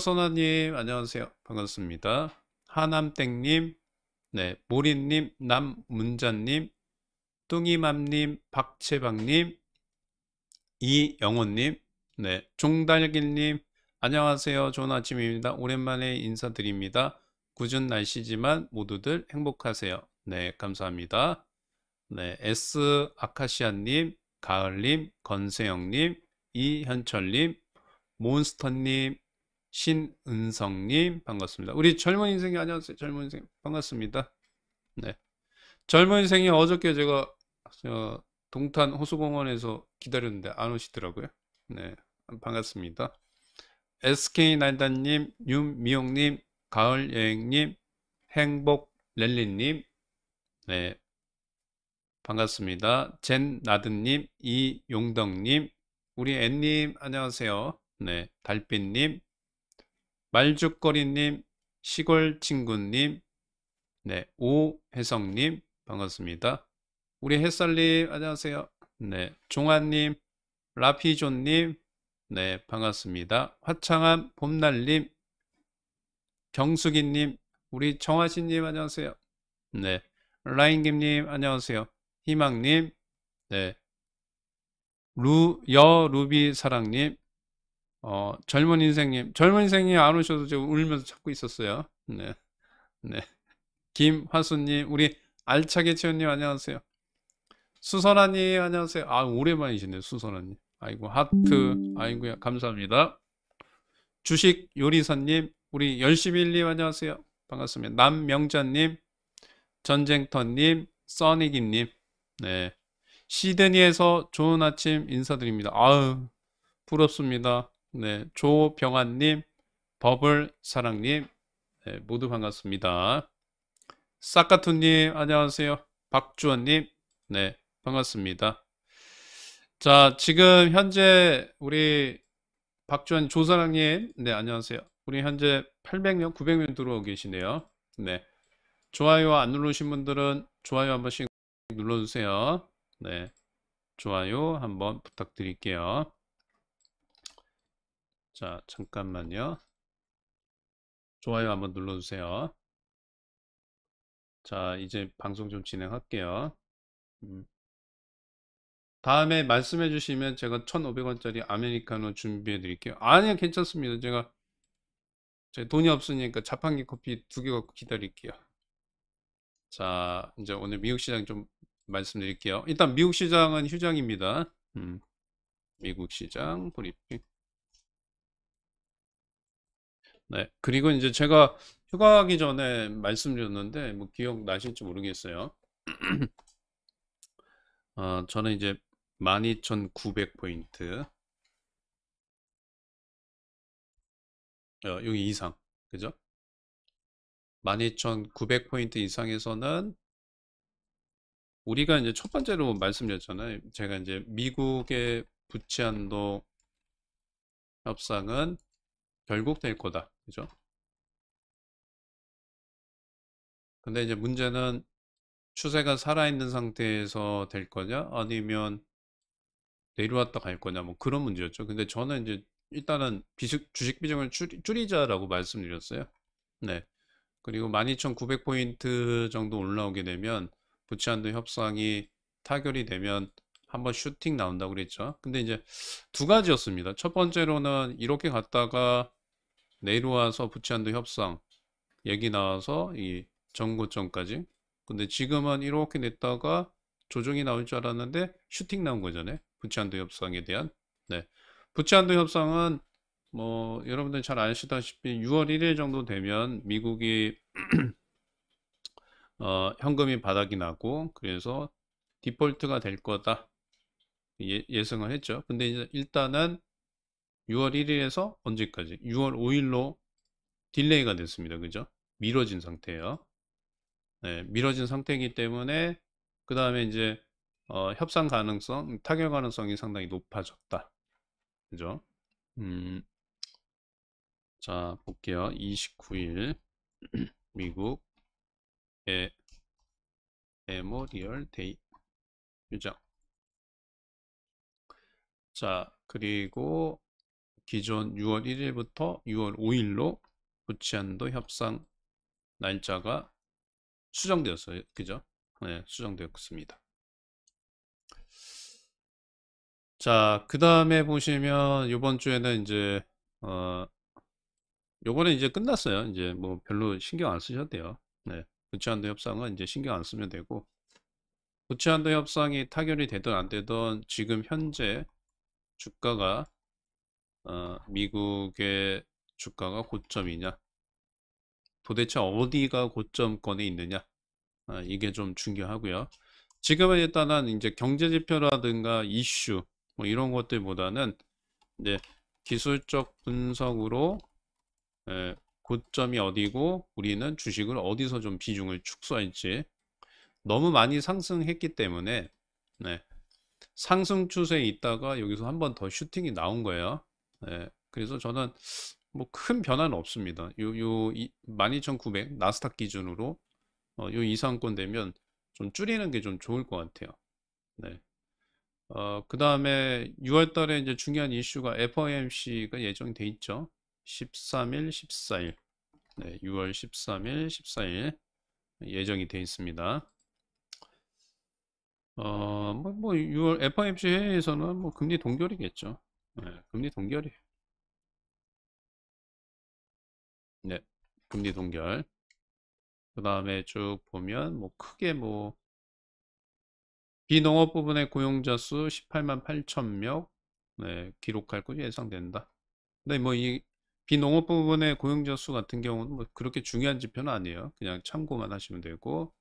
선아님 안녕하세요 반갑습니다 하남땡님 네 모린님 남문자님 뚱이맘님 박채방님 이영호님 네 종달길님 안녕하세요 좋은 아침입니다 오랜만에 인사드립니다 궂은 날씨지만 모두들 행복하세요 네 감사합니다 네 S 아카시아님 가을님 건세영님 이현철님 몬스터님 신은성님 반갑습니다. 우리 젊은 인생이 안녕하세요. 젊은 인생 반갑습니다. 네, 젊은 인생이 어저께 제가 동탄 호수공원에서 기다렸는데 안 오시더라고요. 네, 반갑습니다. SK 날다님 윤미용님, 가을 여행님, 행복 랠리님 네, 반갑습니다. 젠나든님 이용덕님, 우리 앤님 안녕하세요. 네, 달빛님, 말죽거리님, 시골친구님, 네, 오혜성님, 반갑습니다. 우리 햇살님, 안녕하세요. 네, 종아님, 라피존님, 네, 반갑습니다. 화창한 봄날님, 경숙이님, 우리 정하신님, 안녕하세요. 네, 라인김님, 안녕하세요. 희망님, 네, 루, 여, 루비 사랑님, 어, 젊은 인생님, 젊은 인생님 안 오셔도 지금 울면서 찾고 있었어요. 네. 네. 김화수님, 우리 알차게 채원님 안녕하세요. 수선아님 안녕하세요. 아, 오랜만이시네, 수선아님. 아이고, 하트. 아이고야, 감사합니다. 주식 요리사님, 우리 열심일님 안녕하세요. 반갑습니다. 남명자님, 전쟁터님, 써니기님 네. 시드니에서 좋은 아침 인사드립니다. 아유, 부럽습니다. 네, 조병환님, 버블 사랑님, 네, 모두 반갑습니다. 사카투님, 안녕하세요. 박주원님, 네, 반갑습니다. 자, 지금 현재 우리 박주원 조사랑님, 네, 안녕하세요. 우리 현재 800명, 900명 들어오고 계시네요. 네. 좋아요 안 누르신 분들은 좋아요 한 번씩 눌러주세요. 네. 좋아요 한번 부탁드릴게요. 자 잠깐만요 좋아요 한번 눌러주세요 자 이제 방송 좀 진행할게요 음. 다음에 말씀해 주시면 제가 1500원짜리 아메리카노 준비해 드릴게요 아니요 괜찮습니다 제가 제 돈이 없으니까 자판기 커피 두 개 갖고 기다릴게요 자 이제 오늘 미국 시장 좀 말씀드릴게요 일단 미국 시장은 휴장입니다 음. 미국 시장 브리핑 네. 그리고 이제 제가 휴가 하기 전에 말씀드렸는데, 뭐 기억나실지 모르겠어요. 어, 저는 이제 12,900포인트. 어, 여기 이상. 그죠? 12,900포인트 이상에서는 우리가 이제 첫 번째로 말씀드렸잖아요. 제가 이제 미국의 부채 한도 협상은 결국 될 거다. 그죠? 근데 이제 문제는 추세가 살아있는 상태에서 될 거냐 아니면 내려왔다 갈 거냐 뭐 그런 문제였죠 근데 저는 이제 일단은 비식, 주식 비중을 줄이, 자라고 말씀드렸어요 네 그리고 12,900포인트 정도 올라오게 되면 부채한도 협상이 타결이 되면 한번 슈팅 나온다고 그랬죠 근데 이제 두 가지였습니다 첫 번째로는 이렇게 갔다가 내일 와서 부치안도 협상 얘기 나와서 이 정고점까지 근데 지금은 이렇게 냈다가 조정이 나올 줄 알았는데 슈팅 나온 거잖아요 부치안도 협상에 대한 네 부치안도 협상은 뭐 여러분들 잘 아시다시피 6월 1일 정도 되면 미국이 어, 현금이 바닥이 나고 그래서 디폴트가 될 거다 예, 예상을 했죠 근데 이제 일단은 6월 1일에서 언제까지? 6월 5일로 딜레이가 됐습니다. 그죠? 미뤄진 상태예요. 네, 미뤄진 상태이기 때문에 그 다음에 이제 어, 협상 가능성, 타결 가능성이 상당히 높아졌다. 그죠? 음, 자, 볼게요. 29일 미국의 메모리얼 데이 유정 자, 그리고 기존 6월 1일부터 6월 5일로 부치안도 협상 날짜가 수정되었어요. 그죠? 네, 수정되었습니다. 자, 그 다음에 보시면 이번 주에는 이제 어 요거는 이제 끝났어요. 이제 뭐 별로 신경 안 쓰셔도 돼요. 네. 부치안도 협상은 이제 신경 안 쓰면 되고 부치안도 협상이 타결이 되든 안 되든 지금 현재 주가가 어, 미국의 주가가 고점이냐 도대체 어디가 고점권에 있느냐 어, 이게 좀 중요하고요 지금은 일단은 이제 경제지표라든가 이슈 뭐 이런 것들보다는 이제 기술적 분석으로 에, 예, 고점이 어디고 우리는 주식을 어디서 좀 비중을 축소할지 너무 많이 상승했기 때문에 네, 상승 추세에 있다가 여기서 한 번 더 슈팅이 나온 거예요 네, 그래서 저는 뭐 큰 변화는 없습니다. 요, 요, 12,900 나스닥 기준으로 어, 요 이상권 되면 좀 줄이는 게 좀 좋을 것 같아요. 네. 어, 그 다음에 6월 달에 이제 중요한 이슈가 FOMC가 예정돼 있죠. 13일, 14일. 네, 6월 13일, 14일 예정이 돼 있습니다. 어, 뭐, 뭐 6월 FOMC 회의에서는 뭐 금리 동결이겠죠. 네, 금리 동결이에요. 네, 금리 동결. 그 다음에 쭉 보면 뭐 크게 뭐 비농업 부분의 고용자 수 18만 8천 명 네, 기록할 것이 예상된다. 근데 뭐 이 비농업 부분의 고용자 수 같은 경우는 뭐 그렇게 중요한 지표는 아니에요. 그냥 참고만 하시면 되고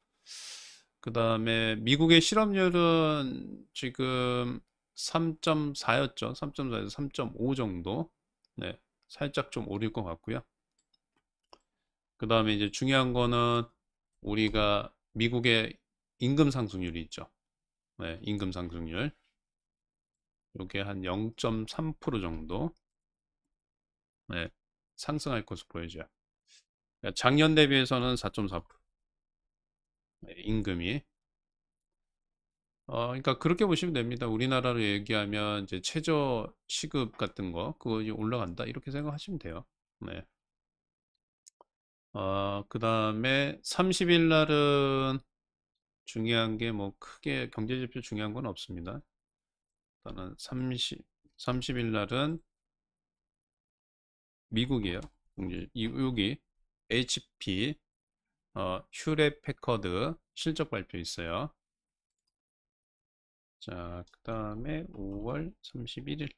그 다음에 미국의 실업률은 지금 3.4였죠. 3.4에서 3.5 정도. 네. 살짝 좀 오를 것 같고요. 그 다음에 이제 중요한 거는 우리가 미국의 임금 상승률이 있죠. 네, 임금 상승률. 요게 한 0.3% 정도. 네, 상승할 것으로 보여져요. 작년 대비해서는 4.4% 임금이 어, 그러니까 그렇게 보시면 됩니다. 우리나라로 얘기하면 이제 최저 시급 같은 거 그거 올라간다 이렇게 생각하시면 돼요. 네. 어, 그 다음에 30일 날은 중요한 게 뭐 크게 경제지표 중요한 건 없습니다. 일단은 30, 30일 날은 미국이에요. 여기 HP 어, 휴렛 패커드 실적 발표 있어요. 자, 그 다음에 5월 31일.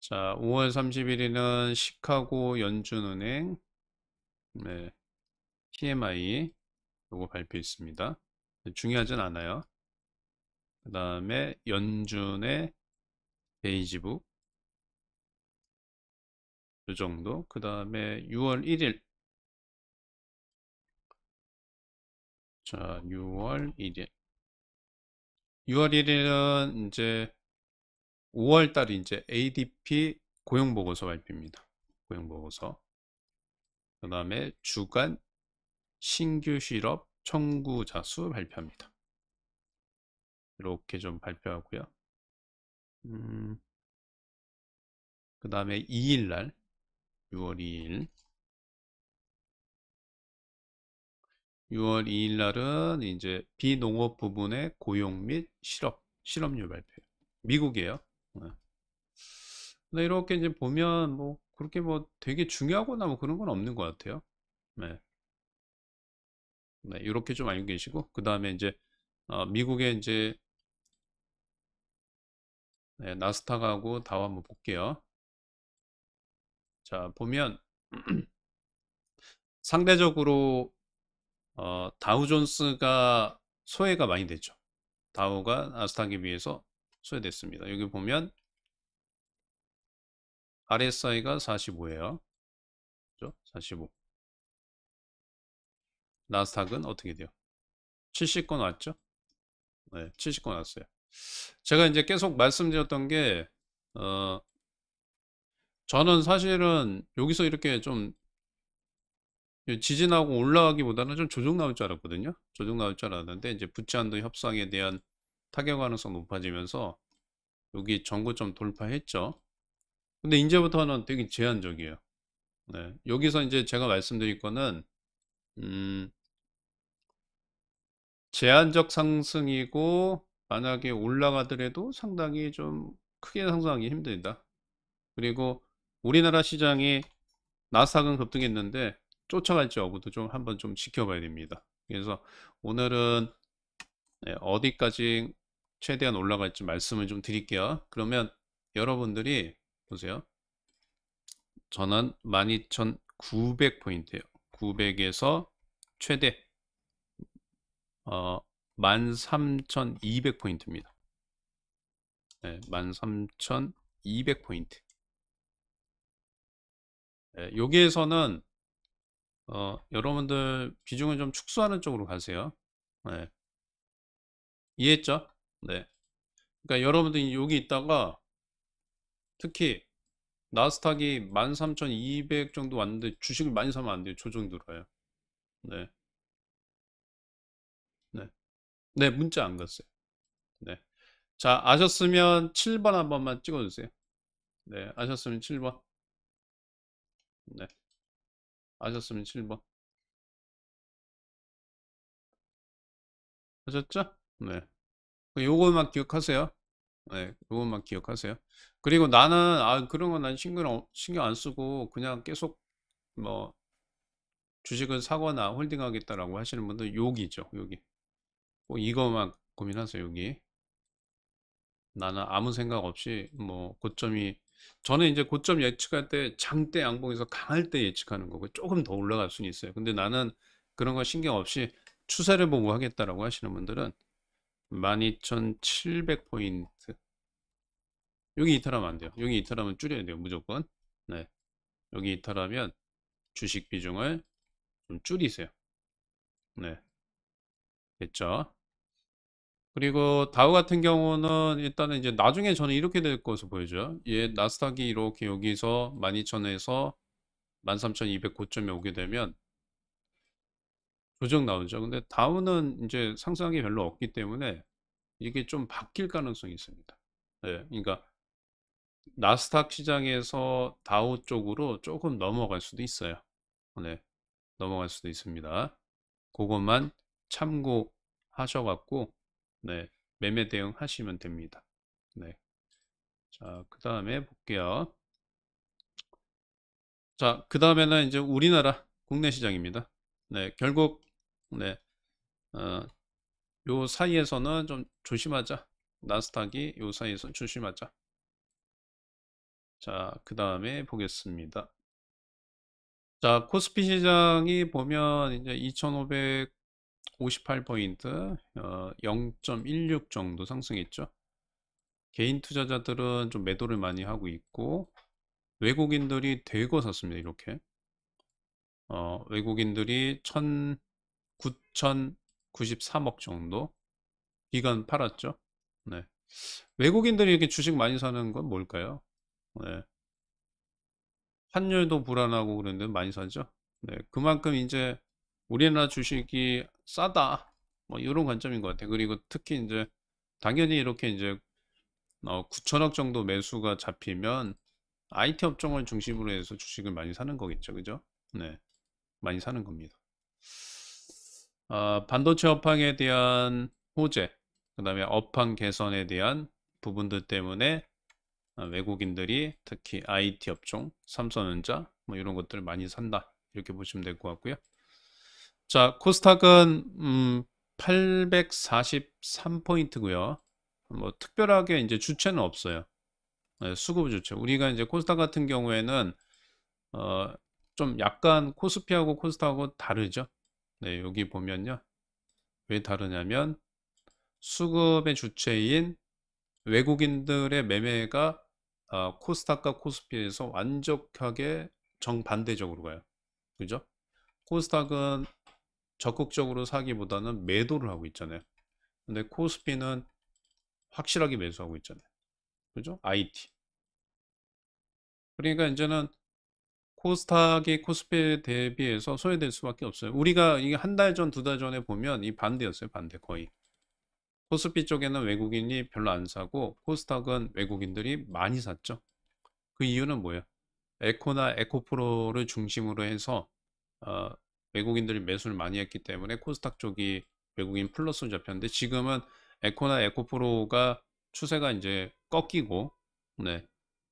자, 5월 31일은 시카고 연준은행, 네, PMI, 요거 발표했습니다. 네, 중요하진 않아요. 그 다음에 연준의 베이지북, 요 정도. 그 다음에 6월 1일, 자, 6월 1일. 6월 1일은 이제 5월 달이 제 ADP 고용보고서 발표입니다. 고용보고서. 그 다음에 주간 신규 실업 청구자 수 발표합니다. 이렇게 좀 발표하고요. 음, 그 다음에 2일날, 6월 2일. 6월 2일 날은 이제 비농업 부분의 고용 및 실업, 실업률 발표 미국이에요. 네. 이렇게 이제 보면 뭐 그렇게 뭐 되게 중요하거나 뭐 그런 건 없는 것 같아요. 네. 네, 이렇게 좀 알고 계시고 그 다음에 이제 어, 미국의 이제 네, 나스닥하고 다우 한번 볼게요. 자 보면 상대적으로 어, 다우존스가 소외가 많이 됐죠. 다우가 나스닥에 비해서 소외됐습니다. 여기 보면 RSI가 45예요. 그죠? 45. 나스닥은 어떻게 돼요? 70건 왔죠? 네, 70건 왔어요. 제가 이제 계속 말씀드렸던 게, 어, 저는 사실은 여기서 이렇게 좀 예, 지진하고 올라가기보다는 좀 조정 나올 줄 알았거든요. 조정 나올 줄 알았는데 이제 부채 한도 협상에 대한 타격 가능성 높아지면서 여기 전고점 돌파했죠. 근데 이제부터는 되게 제한적이에요. 네. 여기서 이제 제가 말씀드릴 거는 음, 제한적 상승이고 만약에 올라가더라도 상당히 좀 크게 상승하기 힘들다. 그리고 우리나라 시장이 나스닥은 급등했는데 쫓아갈지 여부도 좀 한번 좀 지켜봐야 됩니다. 그래서 오늘은 네, 어디까지 최대한 올라갈지 말씀을 좀 드릴게요. 그러면 여러분들이 보세요. 전환 1 2 9 0 0포인트에요 900에서 최대 어, 13,200포인트입니다. 네, 13,200포인트. 네, 여기에서는 어, 여러분들 비중을 좀 축소하는 쪽으로 가세요. 네. 이해했죠? 네. 그러니까 여러분들이 여기 있다가 특히 나스닥이 13,200 정도 왔는데 주식을 많이 사면 안 돼요. 조정 들어요. 네. 네. 네, 문자 안 갔어요. 네. 자, 아셨으면 7번 한 번만 찍어주세요. 네, 아셨으면 7번. 네. 아셨으면 7번 하셨죠? 네. 그 요것만 기억하세요. 네, 요것만 기억하세요. 그리고 나는 아 그런 건 난 신경 신경 안 쓰고 그냥 계속 뭐 주식을 사거나 홀딩하겠다라고 하시는 분들 요기죠요기꼭 이거만 고민하세요. 요기 나는 아무 생각 없이 뭐 고점이 저는 이제 고점 예측할 때 장대 양봉에서 강할 때 예측하는 거고 조금 더 올라갈 수는 있어요. 근데 나는 그런 거 신경 없이 추세를 보고 하겠다라고 하시는 분들은 12,700포인트 여기 이탈하면 안 돼요. 여기 이탈하면 줄여야 돼요. 무조건 네. 여기 이탈하면 주식 비중을 좀 줄이세요. 네. 됐죠? 그리고 다우 같은 경우는 일단은 이제 나중에 저는 이렇게 될 것으로 보여져요. 얘 나스닥이 이렇게 여기서 12,000에서 13,209점에 오게 되면 조정 나오죠. 근데 다우는 이제 상승이 별로 없기 때문에 이게 좀 바뀔 가능성이 있습니다. 네, 그러니까 나스닥 시장에서 다우 쪽으로 조금 넘어갈 수도 있어요. 네, 넘어갈 수도 있습니다. 그것만 참고하셔갖고 네, 매매 대응하시면 됩니다. 네. 자, 그 다음에 볼게요. 자, 그 다음에는 이제 우리나라 국내 시장입니다. 네, 결국, 네, 어, 요 사이에서는 좀 조심하자. 나스닥이 요 사이에서 조심하자. 자, 그 다음에 보겠습니다. 자, 코스피 시장이 보면 이제 2,500 58포인트 어, 0.16 정도 상승했죠 개인 투자자들은 좀 매도를 많이 하고 있고 외국인들이 대거 샀습니다 이렇게 어, 외국인들이 1 9,093억 정도 기간 팔았죠 네. 외국인들이 이렇게 주식 많이 사는 건 뭘까요 네. 환율도 불안하고 그런데 많이 사죠 네. 그만큼 이제 우리나라 주식이 싸다 뭐 이런 관점인 것 같아요. 그리고 특히 이제 당연히 이렇게 이제 9천억 어 정도 매수가 잡히면 IT 업종을 중심으로 해서 주식을 많이 사는 거겠죠, 그죠? 네, 많이 사는 겁니다. 아, 반도체 업황에 대한 호재, 그 다음에 업황 개선에 대한 부분들 때문에 어 외국인들이 특히 IT 업종, 삼성전자 뭐 이런 것들을 많이 산다 이렇게 보시면 될 것 같고요. 자, 코스닥은 음, 843포인트고요. 뭐 특별하게 이제 주체는 없어요. 네, 수급 주체. 우리가 이제 코스닥 같은 경우에는 어, 좀 약간 코스피하고 코스닥하고 다르죠. 네, 여기 보면요. 왜 다르냐면 수급의 주체인 외국인들의 매매가 어, 코스닥과 코스피에서 완벽하게 정반대적으로 가요. 그죠? 코스닥은 적극적으로 사기보다는 매도를 하고 있잖아요. 근데 코스피는 확실하게 매수하고 있잖아요. 그죠? IT. 그러니까 이제는 코스닥이 코스피에 대비해서 소외될 수밖에 없어요. 우리가 이게 한 달 전, 두 달 전에 보면 이 반대였어요. 반대 거의. 코스피 쪽에는 외국인이 별로 안 사고 코스닥은 외국인들이 많이 샀죠. 그 이유는 뭐예요? 에코나 에코프로를 중심으로 해서 어, 외국인들이 매수를 많이 했기 때문에 코스닥 쪽이 외국인 플러스로 잡혔는데 지금은 에코나 에코프로가 추세가 이제 꺾이고 네.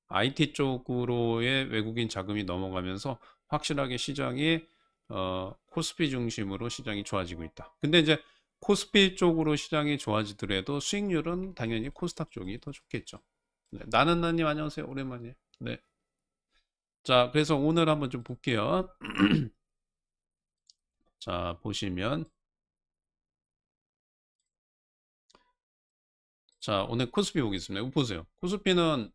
IT 쪽으로의 외국인 자금이 넘어가면서 확실하게 시장이 어, 코스피 중심으로 시장이 좋아지고 있다. 근데 이제 코스피 쪽으로 시장이 좋아지더라도 수익률은 당연히 코스닥 쪽이 더 좋겠죠. 네. 나는 나님 안녕하세요. 오랜만이에요. 네. 자, 그래서 오늘 한번 좀 볼게요. 자, 보시면 자, 오늘 코스피 보겠습니다. 보세요. 코스피는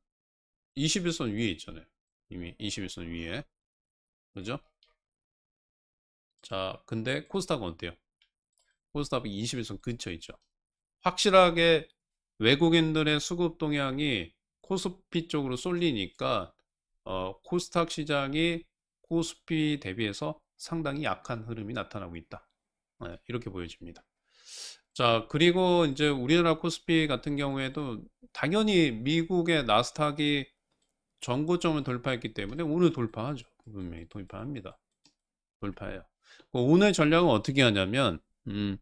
21선 위에 있잖아요. 이미 21선 위에. 그죠? 자, 근데 코스닥은 어때요? 코스닥은 21선 근처 있죠. 확실하게 외국인들의 수급 동향이 코스피 쪽으로 쏠리니까 어, 코스닥 시장이 코스피 대비해서 상당히 약한 흐름이 나타나고 있다. 네, 이렇게 보여집니다. 자, 그리고 이제 우리나라 코스피 같은 경우에도 당연히 미국의 나스닥이 전고점을 돌파했기 때문에 오늘 돌파하죠. 분명히 돌파합니다. 돌파해요. 그 오늘 전략은 어떻게 하냐면, 음,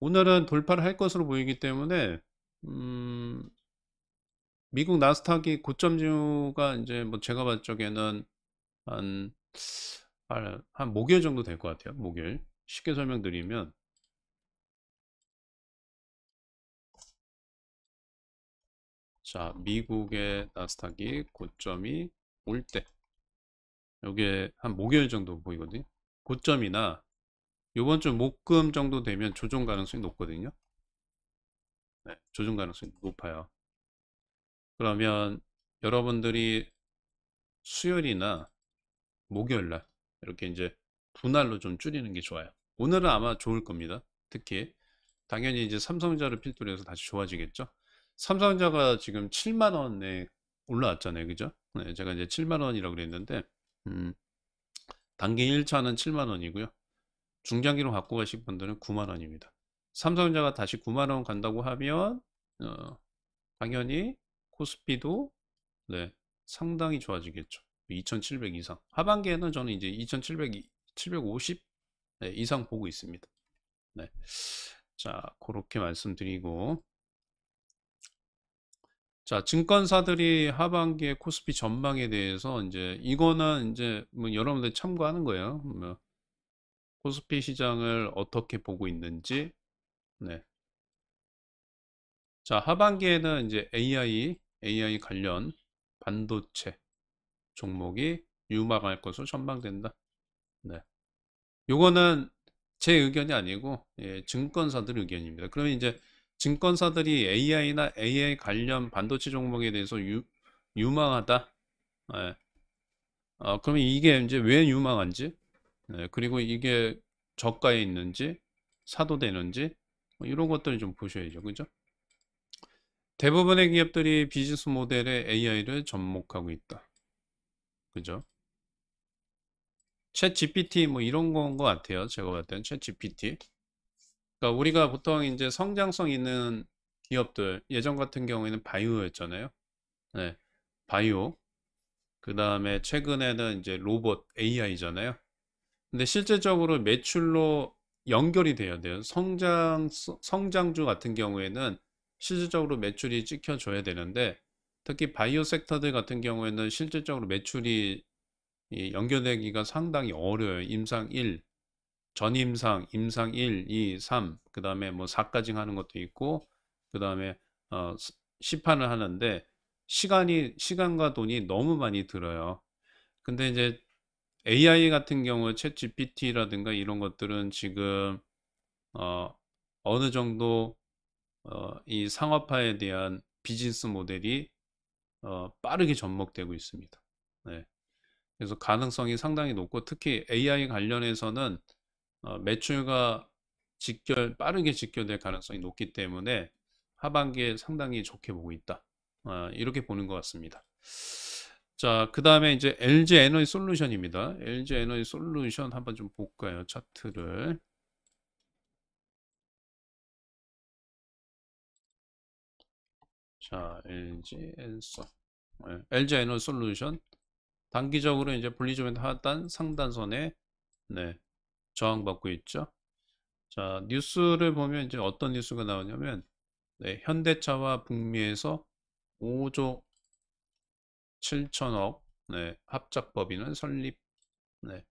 오늘은 돌파를 할 것으로 보이기 때문에, 음, 미국 나스닥이 고점 지가 이제 뭐 제가 봤을 적에는 한 한, 목요일 정도 될 것 같아요. 목요일. 쉽게 설명드리면 자, 미국의 나스닥이 고점이 올 때. 여기에 한 목요일 정도 보이거든요. 고점이나 요번 주 목금 정도 되면 조정 가능성이 높거든요. 네, 조정 가능성이 높아요. 그러면 여러분들이 수요일이나 목요일날 이렇게 이제 분할로 좀 줄이는 게 좋아요. 오늘은 아마 좋을 겁니다. 특히 당연히 이제 삼성전자를 필두로 해서 다시 좋아지겠죠. 삼성자가 지금 7만 원에 올라왔잖아요. 그죠? 네, 제가 이제 7만 원이라고 그랬는데 음, 단기 1차는 7만 원이고요. 중장기로 갖고 가실 분들은 9만 원입니다. 삼성자가 다시 9만 원 간다고 하면 어, 당연히 코스피도 네, 상당히 좋아지겠죠. 2700 이상 하반기에는 저는 이제 2700 750 네, 이상 보고 있습니다 네. 자 그렇게 말씀드리고 자 증권사들이 하반기에 코스피 전망에 대해서 이제 이거는 이제 뭐 여러분들 참고하는 거예요 뭐 코스피 시장을 어떻게 보고 있는지 네. 자 하반기에는 이제 AI AI 관련 반도체 종목이 유망할 것으로 전망된다. 네. 요거는 제 의견이 아니고 예, 증권사들 의견입니다. 그러면 이제 증권사들이 AI나 AI 관련 반도체 종목에 대해서 유, 유망하다. 예. 아, 그러면 이게 이제 왜 유망한지, 예, 그리고 이게 저가에 있는지, 사도 되는지, 뭐 이런 것들을 좀 보셔야죠. 그죠? 대부분의 기업들이 비즈니스 모델에 AI를 접목하고 있다. 그죠? 챗 GPT 뭐 이런 건 것 같아요. 제가 봤을 때챗 GPT. 그러니까 우리가 보통 이제 성장성 있는 기업들 예전 같은 경우에는 바이오였잖아요. 네, 바이오. 그 다음에 최근에는 이제 로봇 AI잖아요. 근데 실제적으로 매출로 연결이 돼야 돼요. 성장 성장주 같은 경우에는 실질적으로 매출이 찍혀줘야 되는데 특히 바이오 섹터들 같은 경우에는 실질적으로 매출이 연결되기가 상당히 어려워요. 임상 1, 전임상, 임상 1, 2, 3, 그 다음에 뭐 4까지 하는 것도 있고, 그 다음에 어, 시판을 하는데 시간이, 시간과 돈이 너무 많이 들어요. 근데 이제 AI 같은 경우, 채 GPT라든가 이런 것들은 지금 어, 어느 정도 어, 이 상업화에 대한 비즈니스 모델이 어, 빠르게 접목되고 있습니다. 네. 그래서 가능성이 상당히 높고 특히 AI 관련해서는 어, 매출과 직결 빠르게 직결될 가능성이 높기 때문에 하반기에 상당히 좋게 보고 있다. 어, 이렇게 보는 것 같습니다. 자, 그 다음에 이제 LG 에너지 솔루션입니다. LG 에너지 솔루션 한번 좀 볼까요? 차트를. 자, LG 엔서 LG 에너 솔루션 단기적으로 이제 분리조면 하단 상단선에 네, 저항받고 있죠. 자, 뉴스를 보면 이제 어떤 뉴스가 나오냐면 네, 현대차와 북미에서 5조 7천억 네, 합작법인은 설립 네,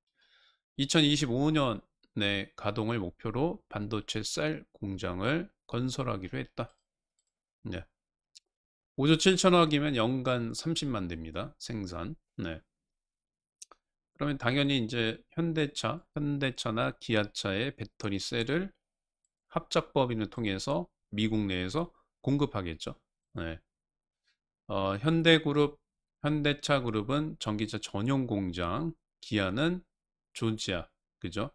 2025년 네, 가동을 목표로 반도체 쌀 공장을 건설하기로 했다. 네. 5조 7천억이면 연간 30만 대입니다. 생산. 네. 그러면 당연히 이제 현대차, 현대차나 기아차의 배터리 셀을 합작법인을 통해서 미국 내에서 공급하겠죠. 네. 어, 현대그룹, 현대차 그룹은 전기차 전용 공장, 기아는 존지아, 그죠?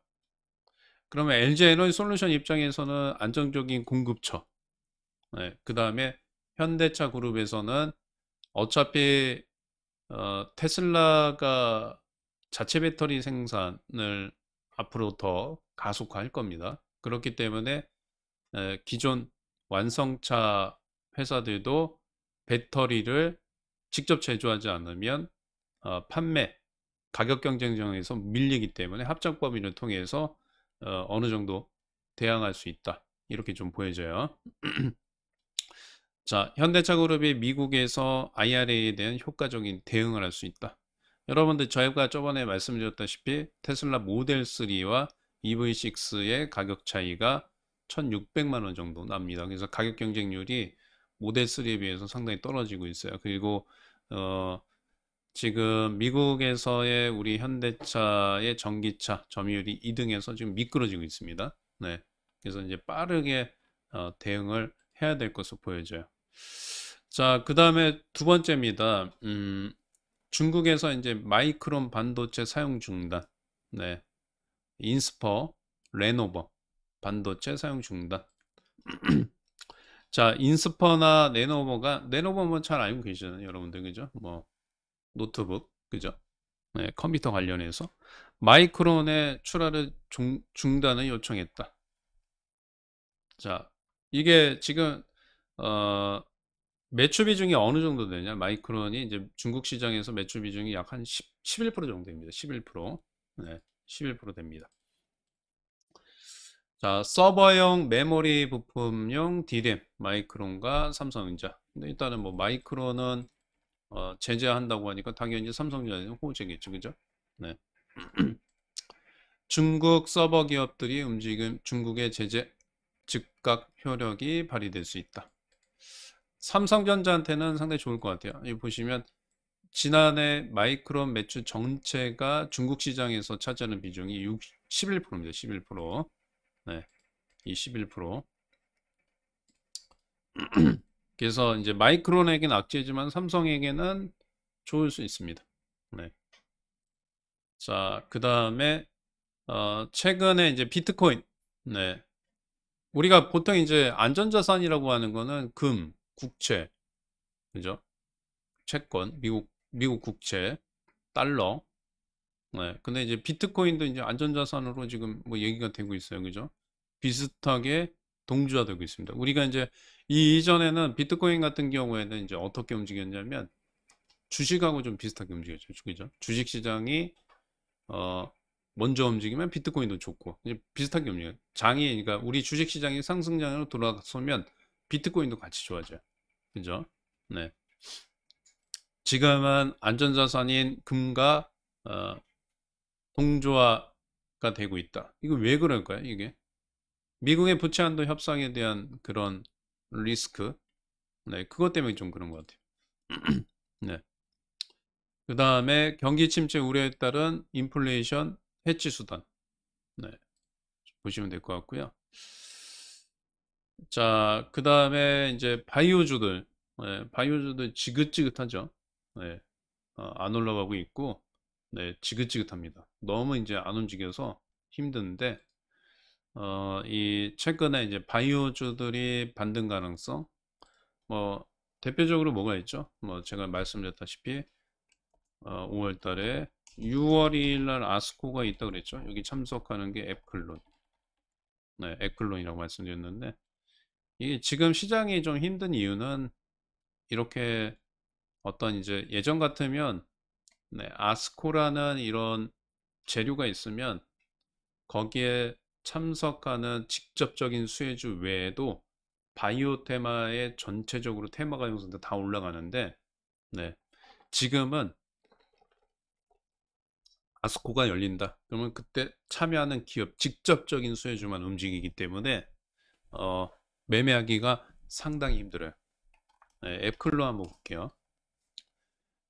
그러면 LG 에너지 솔루션 입장에서는 안정적인 공급처, 네. 그 다음에 현대차 그룹에서는 어차피 어, 테슬라가 자체 배터리 생산을 앞으로 더 가속화할 겁니다. 그렇기 때문에 에, 기존 완성차 회사들도 배터리를 직접 제조하지 않으면 어, 판매 가격 경쟁정에서 밀리기 때문에 합작 범위를 통해서 어, 어느 정도 대항할 수 있다 이렇게 좀 보여져요. 자, 현대차그룹이 미국에서 IRA에 대한 효과적인 대응을 할 수 있다. 여러분들 저희가 저번에 말씀드렸다시피 테슬라 모델 3와 EV6의 가격 차이가 1,600만 원 정도 납니다. 그래서 가격 경쟁률이 모델 3에 비해서 상당히 떨어지고 있어요. 그리고 어, 지금 미국에서의 우리 현대차의 전기차 점유율이 2등에서 지금 미끄러지고 있습니다. 네. 그래서 이제 빠르게 어, 대응을 해야 될 것으로 보여져요. 자, 그 다음에 두 번째입니다. 음, 중국에서 이제 마이크론 반도체 사용 중단. 네. 인스퍼, 레노버 반도체 사용 중단. 자, 인스퍼나 레노버가 레노버 뭐잘 알고 계시잖아요, 여러분들 그죠? 뭐 노트북 그죠? 네, 컴퓨터 관련해서 마이크론의 출하를 중, 중단을 요청했다. 자, 이게 지금 어, 매출 비중이 어느 정도 되냐? 마이크론이 이제 중국 시장에서 매출 비중이 약 한 11% 정도 됩니다. 11%. 네, 11% 됩니다. 자, 서버용 메모리 부품용 디램 마이크론과 삼성전자. 근데 일단은 뭐 마이크론은 어, 제재한다고 하니까 당연히 삼성전자는 호재겠죠. 그죠? 네. 중국 서버 기업들이 움직임 중국의 제재 즉각 효력이 발휘될 수 있다. 삼성전자한테는 상당히 좋을 것 같아요. 이 보시면 지난해 마이크론 매출 정체가 중국 시장에서 차지하는 비중이 11%입니다. 11%. 네. 이 11%. 그래서 이제 마이크론에겐 악재지만 삼성에게는 좋을 수 있습니다. 네. 자, 그 다음에, 어, 최근에 이제 비트코인. 네. 우리가 보통 이제 안전자산이라고 하는 거는 금, 국채, 그죠? 채권, 미국, 미국 국채, 달러. 네. 근데 이제 비트코인도 이제 안전자산으로 지금 뭐 얘기가 되고 있어요. 그죠? 비슷하게 동주화되고 있습니다. 우리가 이제 이 이전에는 비트코인 같은 경우에는 이제 어떻게 움직였냐면 주식하고 좀 비슷하게 움직였죠. 그죠? 주식 시장이 어 먼저 움직이면 비트코인도 좋고 이제 비슷하게 움직여요. 장이 그러니까 우리 주식 시장이 상승장으로 돌아서면 비트코인도 같이 좋아져요. 그죠? 네. 지금은 안전자산인 금과 어, 동조화가 되고 있다. 이거 왜 그럴까요? 이게 미국의 부채 한도 협상에 대한 그런 리스크, 네 그것 때문에 좀 그런 것 같아요. 네. 그 다음에 경기 침체 우려에 따른 인플레이션 해치 수단, 네 보시면 될 것 같고요. 자, 그 다음에 이제 바이오주들, 네, 바이오주들 지긋지긋하죠. 네, 어, 안 올라가고 있고, 네, 지긋지긋합니다. 너무 이제 안 움직여서 힘든데, 어, 이 최근에 이제 바이오주들이 반등 가능성, 뭐, 대표적으로 뭐가 있죠? 뭐, 제가 말씀드렸다시피, 어, 5월 달에 6월 2일 날 아스코가 있다 고 그랬죠? 여기 참석하는 게 앱클론. 네, 앱클론이라고 말씀드렸는데, 이 지금 시장이 좀 힘든 이유는 이렇게 어떤 이제 예전 같으면 네, 아스코라는 이런 재료가 있으면 거기에 참석하는 직접적인 수혜주 외에도 바이오 테마의 전체적으로 테마가 형성돼 다 올라가는데 네, 지금은 아스코가 열린다. 그러면 그때 참여하는 기업 직접적인 수혜주만 움직이기 때문에 어, 매매하기가 상당히 힘들어요. 네, 앱클로 한번 볼게요.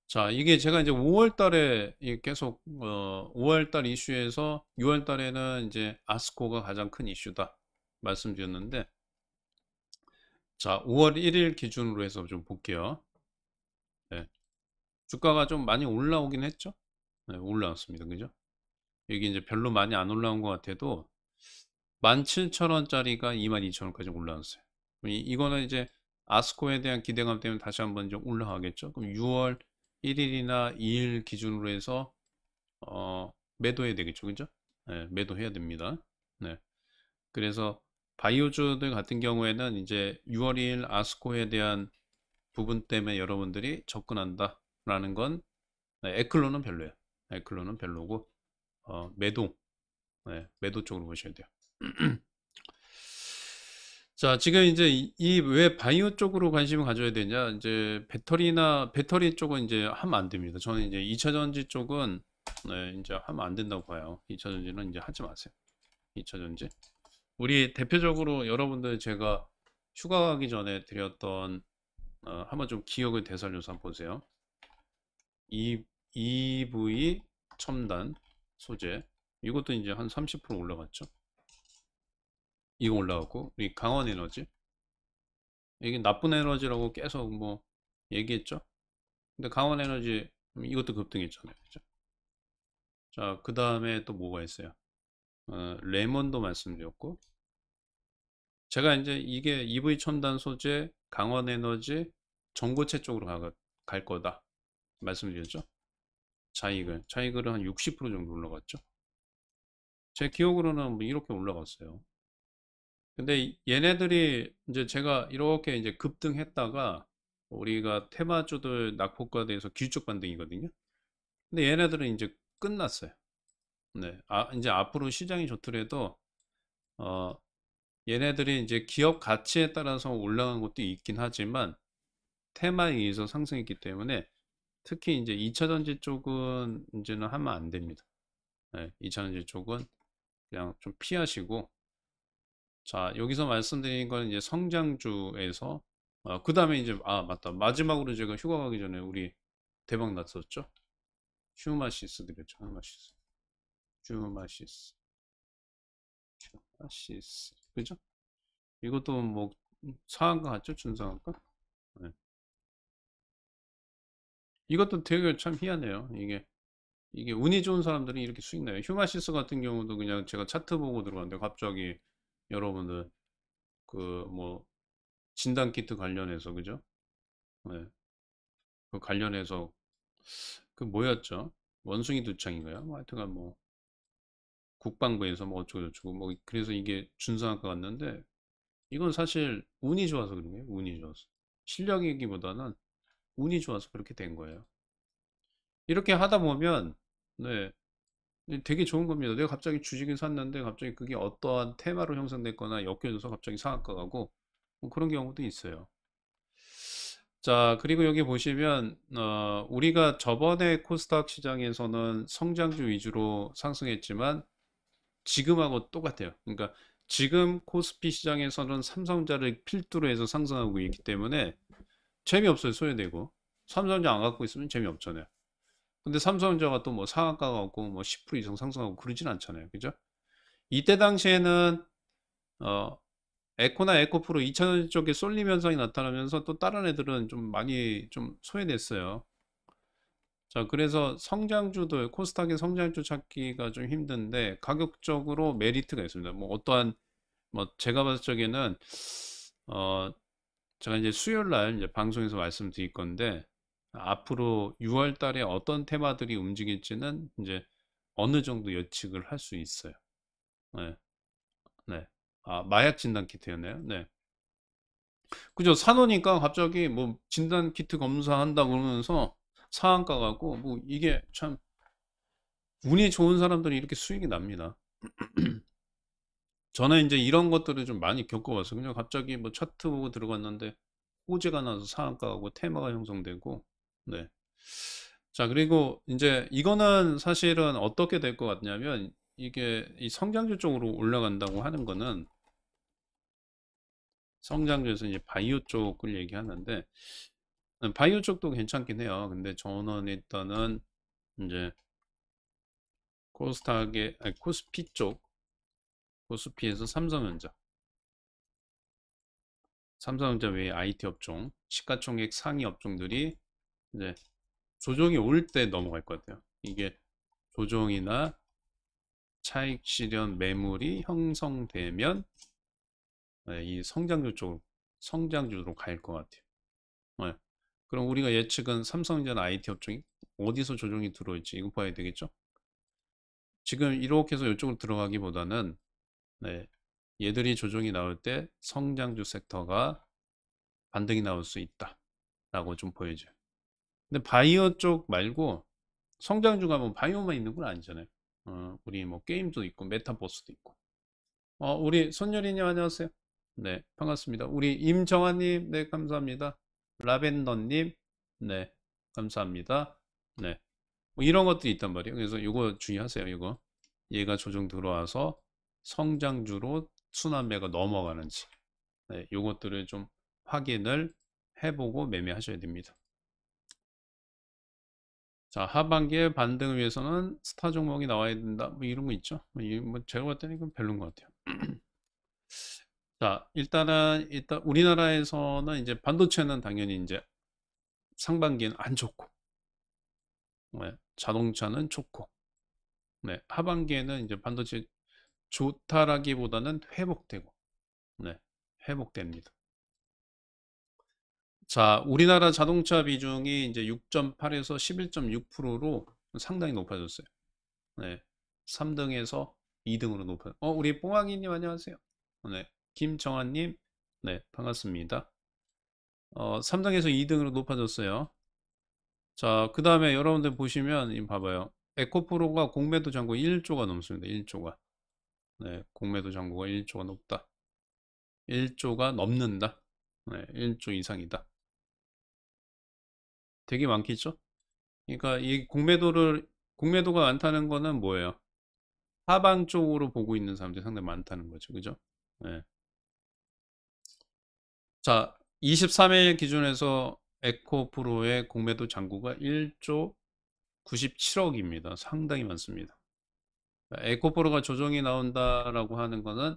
자, 이게 제가 이제 5월 달에 계속 어, 5월 달 이슈에서 6월 달에는 이제 아스코가 가장 큰 이슈다 말씀드렸는데 자, 5월 1일 기준으로 해서 좀 볼게요. 네. 주가가 좀 많이 올라오긴 했죠. 네, 올라왔습니다. 그죠? 여기 이제 별로 많이 안 올라온 것 같아도 17,000원짜리가 22,000원까지 올라왔어요. 이, 거는 이제 아스코에 대한 기대감 때문에 다시 한번 좀 올라가겠죠. 그럼 6월 1일이나 2일 기준으로 해서 어, 매도해야 되겠죠. 그죠? 네, 매도해야 됩니다. 네. 그래서 바이오주들 같은 경우에는 이제 6월 2일 아스코에 대한 부분 때문에 여러분들이 접근한다 라는 건 네, 에클로는 별로예요. 에클로는 별로고 어, 매도 네, 매도 쪽으로 보셔야 돼요. 자, 지금 이제 이 왜 바이오 쪽으로 관심을 가져야 되냐? 이제 배터리나 배터리 쪽은 이제 하면 안 됩니다. 저는 이제 2차 전지 쪽은 네, 이제 하면 안 된다고 봐요. 2차 전지는 이제 하지 마세요. 2차 전지. 우리 대표적으로 여러분들 제가 휴가 가기 전에 드렸던 어, 한번 좀 기억을 되살려서 한번 보세요. e, v 첨단 소재 이것도 이제 한 30% 올라갔죠. 이거 올라왔고 이 강원 에너지 이게 나쁜 에너지라고 계속 뭐 얘기했죠 근데 강원 에너지 이것도 급등했잖아요 그죠? 자그 다음에 또 뭐가 있어요 어, 레몬도 말씀드렸고 제가 이제 이게 EV 첨단 소재 강원 에너지 전고체 쪽으로 가, 갈 거다 말씀드렸죠 자이글 자이글은 한 60% 정도 올라갔죠 제 기억으로는 뭐 이렇게 올라갔어요 근데 얘네들이 이제 제가 이렇게 이제 급등했다가 우리가 테마주들 낙폭과 대해서 길쭉 반등이거든요. 근데 얘네들은 이제 끝났어요. 네. 아, 이제 앞으로 시장이 좋더라도 어, 얘네들이 이제 기업 가치에 따라서 올라간 것도 있긴 하지만 테마에 의해서 상승했기 때문에 특히 이제 2차 전지 쪽은 이제는 하면 안 됩니다. 네, 2차 전지 쪽은 그냥 좀 피하시고 자 여기서 말씀드린 건 이제 성장주에서 아, 어, 그 다음에 이제 아 맞다 마지막으로 제가 휴가 가기 전에 우리 대박 났었죠 휴마시스 드렸죠 휴마시스 휴마시스 휴마시스 그죠 이것도 뭐 상한가 같죠 준상한가 네. 이것도 되게 참 희한해요 이게 이게 운이 좋은 사람들은 이렇게 수익 나요 휴마시스 같은 경우도 그냥 제가 차트 보고 들어갔는데 갑자기 여러분들 그 뭐 진단 키트 관련해서 그죠? 네. 그 관련해서 그 뭐였죠? 원숭이 두창인가요? 뭐 하여튼간 뭐 국방부에서 뭐 어쩌고저쩌고 뭐 그래서 이게 준상학과 갔는데 이건 사실 운이 좋아서 그런 거예요. 운이 좋아서 실력이기보다는 운이 좋아서 그렇게 된 거예요. 이렇게 하다 보면 네 되게 좋은 겁니다. 내가 갑자기 주식을 샀는데 갑자기 그게 어떠한 테마로 형성됐거나 엮여져서 갑자기 상한가 가고 뭐 그런 경우도 있어요. 자 그리고 여기 보시면 어, 우리가 저번에 코스닥 시장에서는 성장주 위주로 상승했지만 지금하고 똑같아요. 그러니까 지금 코스피 시장에서는 삼성자를 필두로 해서 상승하고 있기 때문에 재미없어요. 소외되고 삼성자 안 갖고 있으면 재미없잖아요. 근데 삼성전자가 또 뭐 상한가가 없고 뭐 10% 이상 상승하고 그러진 않잖아요. 그죠? 이때 당시에는 어 에코나 에코프로 2 0 0 0원 쪽에 쏠림 현상이 나타나면서 또 다른 애들은 좀 많이 좀 소외됐어요. 자, 그래서 성장주도 코스닥의 성장주 찾기가 좀 힘든데 가격적으로 메리트가 있습니다. 뭐 어떠한 뭐 제가 봤을 적에는 어 제가 이제 수요일 날 이제 방송에서 말씀드릴 건데 앞으로 6월 달에 어떤 테마들이 움직일지는 이제 어느 정도 예측을 할 수 있어요. 네. 네. 아, 마약 진단 키트였네요. 네. 그죠. 산호니까 갑자기 뭐 진단 키트 검사한다 그러면서 상한가 가고 뭐 이게 참 운이 좋은 사람들이 이렇게 수익이 납니다. 저는 이제 이런 것들을 좀 많이 겪어봤어요. 그냥 갑자기 뭐 차트 보고 들어갔는데 호재가 나서 상한가하고 테마가 형성되고 네. 자, 그리고 이제 이거는 사실은 어떻게 될 것 같냐면 이게 이 성장주 쪽으로 올라간다고 하는 거는 성장주에서 이제 바이오 쪽을 얘기하는데 음, 바이오 쪽도 괜찮긴 해요. 근데 저는 일단은 이제 코스닥의 아니, 코스피 쪽 코스피에서 삼성전자 삼성전자 외에 IT 업종 시가총액 상위 업종들이 이제 조정이 올 때 넘어갈 것 같아요. 이게 조정이나 차익 실현 매물이 형성되면 네, 이 성장주 쪽 성장주로 갈 것 같아요. 네. 그럼 우리가 예측은 삼성전자 IT 업종이 어디서 조정이 들어올지 이거 봐야 되겠죠? 지금 이렇게 해서 이쪽으로 들어가기보다는 네, 얘들이 조정이 나올 때 성장주 섹터가 반등이 나올 수 있다 라고 좀 보여줘요. 근데 바이오 쪽 말고 성장주 가면 바이오만 있는 건 아니잖아요. 어, 우리 뭐 게임도 있고 메타버스도 있고. 어, 우리 손여린님 안녕하세요. 네, 반갑습니다. 우리 임정환님 네, 감사합니다. 라벤더님, 네, 감사합니다. 네, 뭐 이런 것들이 있단 말이에요. 그래서 이거 주의하세요, 이거. 얘가 조정 들어와서 성장주로 순환매가 넘어가는지 네, 이것들을 좀 확인을 해보고 매매하셔야 됩니다. 자 하반기에 반등을 위해서는 스타 종목이 나와야 된다 뭐 이런 거 있죠 뭐, 뭐 제가 봤더니 이건 별론 것 같아요 자 일단은 일단 우리나라에서는 이제 반도체는 당연히 이제 상반기는 안 좋고 네, 자동차는 좋고 네, 하반기에는 이제 반도체 좋다라기보다는 회복되고 네, 회복됩니다 자, 우리나라 자동차 비중이 이제 6.8에서 11.6%로 상당히 높아졌어요. 네. 3등에서 2등으로 높아 어, 우리 뽕아기님 안녕하세요. 네. 김정환님, 네, 반갑습니다. 어, 3등에서 2등으로 높아졌어요. 자, 그 다음에 여러분들 보시면, 봐봐요. 에코프로가 공매도 잔고 1조가 넘습니다. 1조가. 네, 공매도 잔고가 1조가 높다. 1조가 넘는다. 네, 1조 이상이다. 되게 많겠죠? 그러니까 이 공매도를 공매도가 많다는 거는 뭐예요? 하방 쪽으로 보고 있는 사람들이 상당히 많다는 거죠. 그죠? 네. 자, 23일 기준에서 에코프로의 공매도 잔고가 1조 97억입니다. 상당히 많습니다. 그러니까 에코프로가 조정이 나온다라고 하는 거는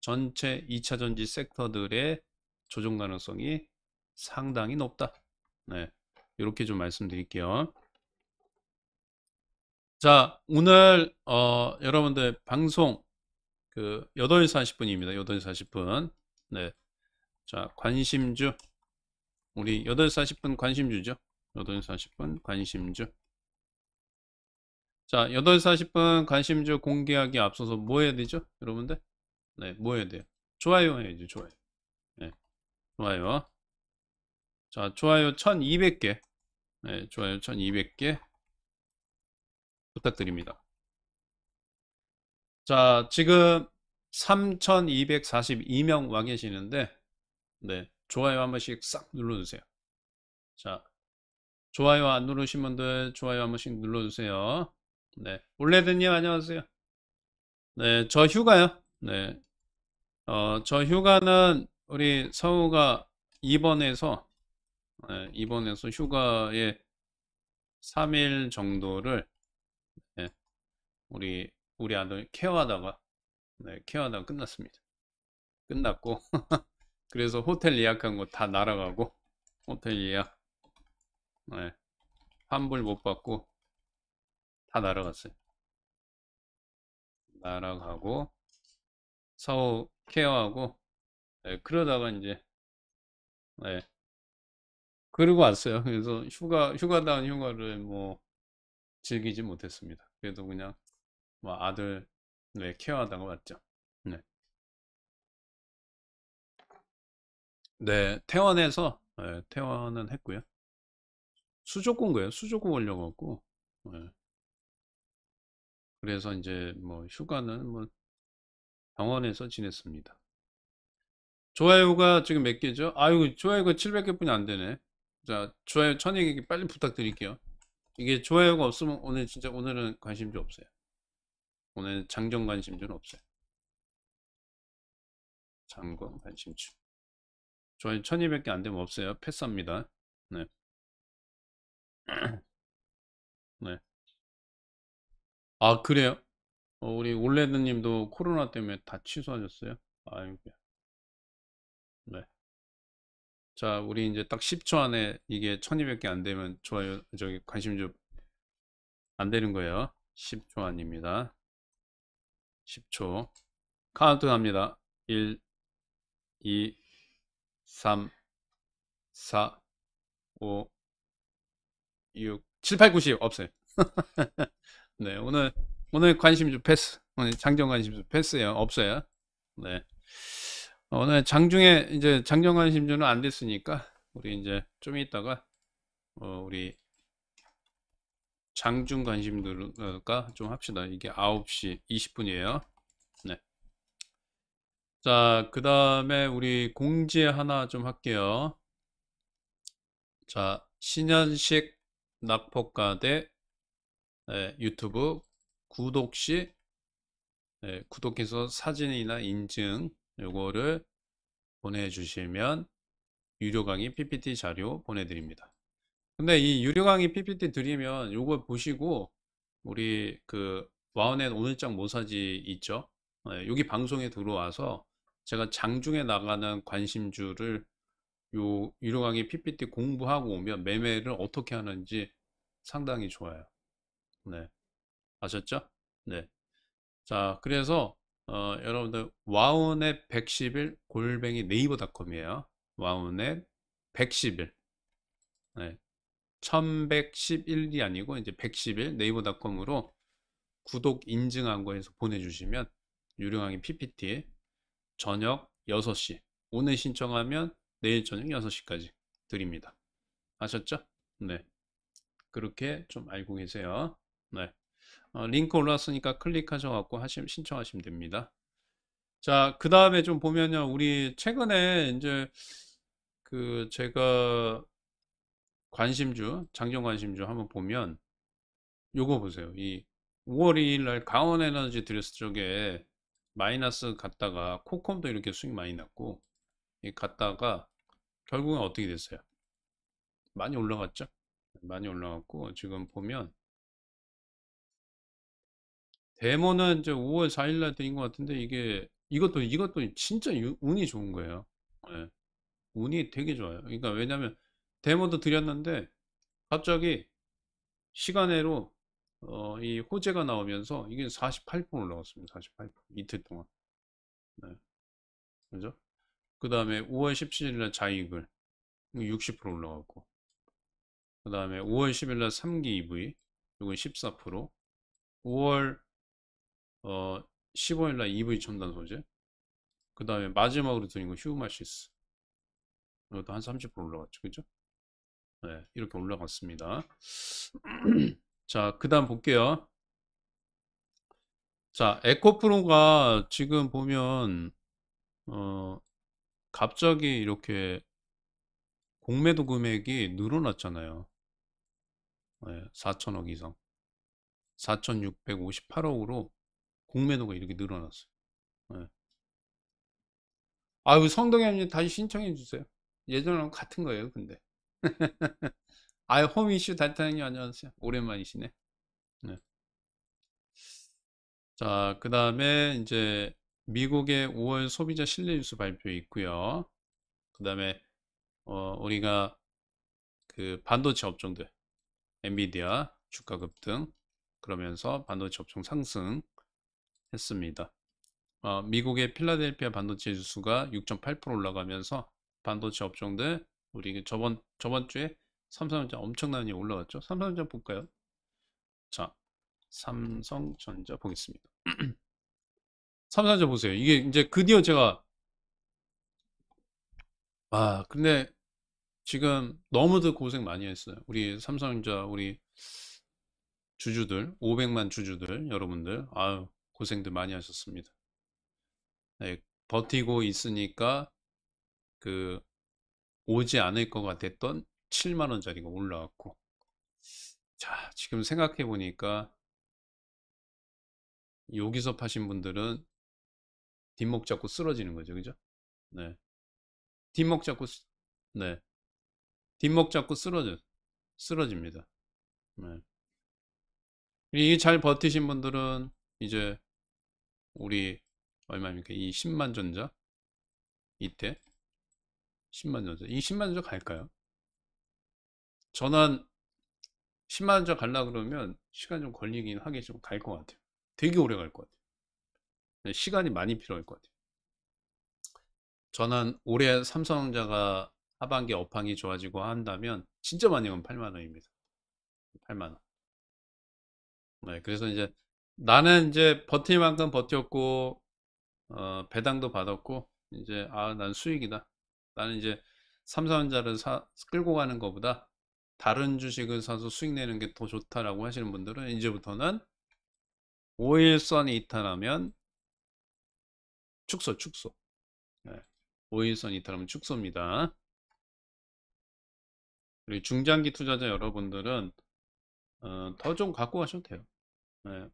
전체 2차 전지 섹터들의 조정 가능성이 상당히 높다. 네. 이렇게 좀 말씀드릴게요. 자, 오늘 어, 여러분들 방송 그 8시 40분입니다. 8시 40분. 네. 자, 관심주 우리 8시 40분 관심주죠. 8시 40분 관심주. 자, 8시 40분 관심주 공개하기 앞서서 뭐 해야 되죠? 여러분들? 네, 뭐 해야 돼요? 좋아요 해야죠. 좋아요. 네. 좋아요. 자 좋아요 1200개 네, 좋아요 1200개 부탁드립니다 자 지금 3242명 와 계시는데 네 좋아요 한 번씩 싹 눌러주세요 자 좋아요 안 누르신 분들 좋아요 한 번씩 눌러주세요 네 올레드님 안녕하세요 네저 휴가요 네어저 휴가는 우리 성우가 2번에서 예, 이번에서 휴가에 3일 정도를 예, 우리 우리 아들 케어하다가 네, 케어하다가 끝났습니다. 끝났고 그래서 호텔 예약한 거 다 날아가고 호텔 예약 네, 환불 못 받고 다 날아갔어요. 날아가고 서우 케어하고 네, 그러다가 이제 네, 그리고 왔어요. 그래서 휴가, 휴가다운 휴가를 뭐 즐기지 못했습니다. 그래도 그냥 뭐 아들 네, 케어하다가 왔죠. 네. 네, 태원에서 네, 태원은 했고요. 수족군 거예요. 수족구올려갖고 네. 그래서 이제 뭐 휴가는 뭐 병원에서 지냈습니다. 좋아요가 지금 몇 개죠? 아유, 좋아요가 700개뿐이 안 되네. 자 좋아요 천이에게 빨리 부탁드릴게요 이게 좋아요가 없으면 오늘 진짜 오늘은 관심도 없어요 오늘 장정 관심도는 없어요 장건 관심주 좋아요 1 2 0 0 안되면 없어요 패스합니다 네. 네. 아 그래요? 어, 우리 올레드님도 코로나 때문에 다 취소하셨어요? 아이고 네. 자, 우리 이제 딱 10초 안에 이게 1200개 안 되면 좋아요. 저기 관심 좀 안 되는 거예요. 10초 안입니다. 10초. 카운트 갑니다. 1, 2, 3, 4, 5, 6, 7, 8, 9, 10 없어요. 네, 오늘, 오늘 관심 좀 패스. 오늘 장정 관심 좀 패스예요. 없어요. 네. 오늘 장중에 이제 장정관 심주는 안 됐으니까 우리 이제 좀 이따가 어 우리 장중 관심들과 좀 합시다. 이게 9시 20분이에요. 네. 자, 그 다음에 우리 공지 하나 좀 할게요. 자, 신현식 낙폭가대 네, 유튜브 구독 시 네, 구독해서 사진이나 인증 요거를 보내주시면 유료 강의 PPT 자료 보내드립니다. 근데 이 유료 강의 PPT 드리면 요거 보시고 우리 그 와우넷 오늘장 모사지 있죠? 어, 여기 방송에 들어와서 제가 장중에 나가는 관심주를 요 유료 강의 PPT 공부하고 오면 매매를 어떻게 하는지 상당히 좋아요. 네. 아셨죠? 네. 자, 그래서 어, 여러분들 와운의 111 골뱅이 네이버닷컴이에요. 와운의 111 네. 1111이 아니고 이제 111 네이버닷컴으로 구독 인증한 거에서 보내주시면 유료 강의 PPT 저녁 6시 오늘 신청하면 내일 저녁 6시까지 드립니다. 아셨죠? 네. 그렇게 좀 알고 계세요. 네. 어, 링크 올라왔으니까 클릭하셔갖고 하시 신청하시면 됩니다. 자, 그 다음에 좀 보면요. 우리 최근에 이제 그 제가 관심주, 장정 관심주 한번 보면 요거 보세요. 이 5월 2일 날 강원 에너지 드레스 쪽에 마이너스 갔다가 코컴도 이렇게 수익 많이 났고 갔다가 결국은 어떻게 됐어요? 많이 올라갔죠? 많이 올라갔고 지금 보면 데모는 이제 5월 4일 날 드린 것 같은데 이게 이것도 이것도 진짜 운이 좋은 거예요. 네. 운이 되게 좋아요. 그러니까 왜냐면 데모도 드렸는데 갑자기 시간외로 어, 이 호재가 나오면서 이게 48% 올라갔습니다. 48% 이틀 동안. 네. 그죠? 그 다음에 5월 17일 날 자익을 60% 올라갔고 그 다음에 5월 10일 날 3기 EV 이건 14% 5월 어 15일날 EV 첨단 소재 그 다음에 마지막으로 드린 거 휴마시스 이것도 한 30% 올라갔죠 그죠 네 이렇게 올라갔습니다 자그 다음 볼게요 자 에코프로가 지금 보면 어 갑자기 이렇게 공매도 금액이 늘어났잖아요 네, 4천억 이상 4,658억으로 공매도가 이렇게 늘어났어요. 네. 예. 아유 성동엽님 다시 신청해 주세요. 예전랑 같은 거예요, 근데. 아유 홈이슈 달타님 안녕하세요. 오랜만이시네. 네. 자, 그 다음에 이제 미국의 5월 소비자 신뢰 뉴스 발표 있고요. 그 다음에 어, 우리가 그 반도체 업종들 엔비디아 주가 급등 그러면서 반도체 업종 상승 했습니다. 어, 미국의 필라델피아 반도체 주수가6.8% 올라가면서 반도체 업종들 우리 그 저번 저번 주에 삼성전자 엄청나게 올라갔죠. 삼성전자 볼까요? 자, 삼성전자 보겠습니다. 삼성전자 보세요. 이게 이제 드디어 제가 아 근데 지금 너무도 고생 많이 했어요. 우리 삼성전자 우리 주주들 500만 주주들 여러분들 아유 고생도 많이 하셨습니다. 네, 버티고 있으니까 그 오지 않을 것 같았던 7만원짜리가 올라왔고 자 지금 생각해 보니까 여기서 파신 분들은 뒷목 잡고 쓰러지는 거죠 그죠 네 뒷목 잡고 네 뒷목 잡고 쓰러져 쓰러집니다 네. 이 잘 버티신 분들은 이제 우리 얼마입니까? 이 10만 전자 이때 10만 전자 이 10만 전자 갈까요? 전환 10만 전자 갈라 그러면 시간 좀 걸리긴 하겠지만 갈 것 같아요. 되게 오래 갈 것 같아요. 네, 시간이 많이 필요할 것 같아요. 전환 올해 삼성전자가 하반기 업황이 좋아지고 한다면 진짜 많이 면 8만 원입니다. 8만 원. 네, 그래서 이제 나는 이제 버틸 만큼 버텼고 어, 배당도 받았고 이제 아 난 수익이다 나는 이제 삼성전자를 사, 끌고 가는 것보다 다른 주식을 사서 수익 내는 게 더 좋다라고 하시는 분들은 이제부터는 5일선 이탈하면 축소 축소 네. 예, 5일선 이탈하면 축소입니다 그리고 중장기 투자자 여러분들은 어, 더 좀 갖고 가셔도 돼요 네.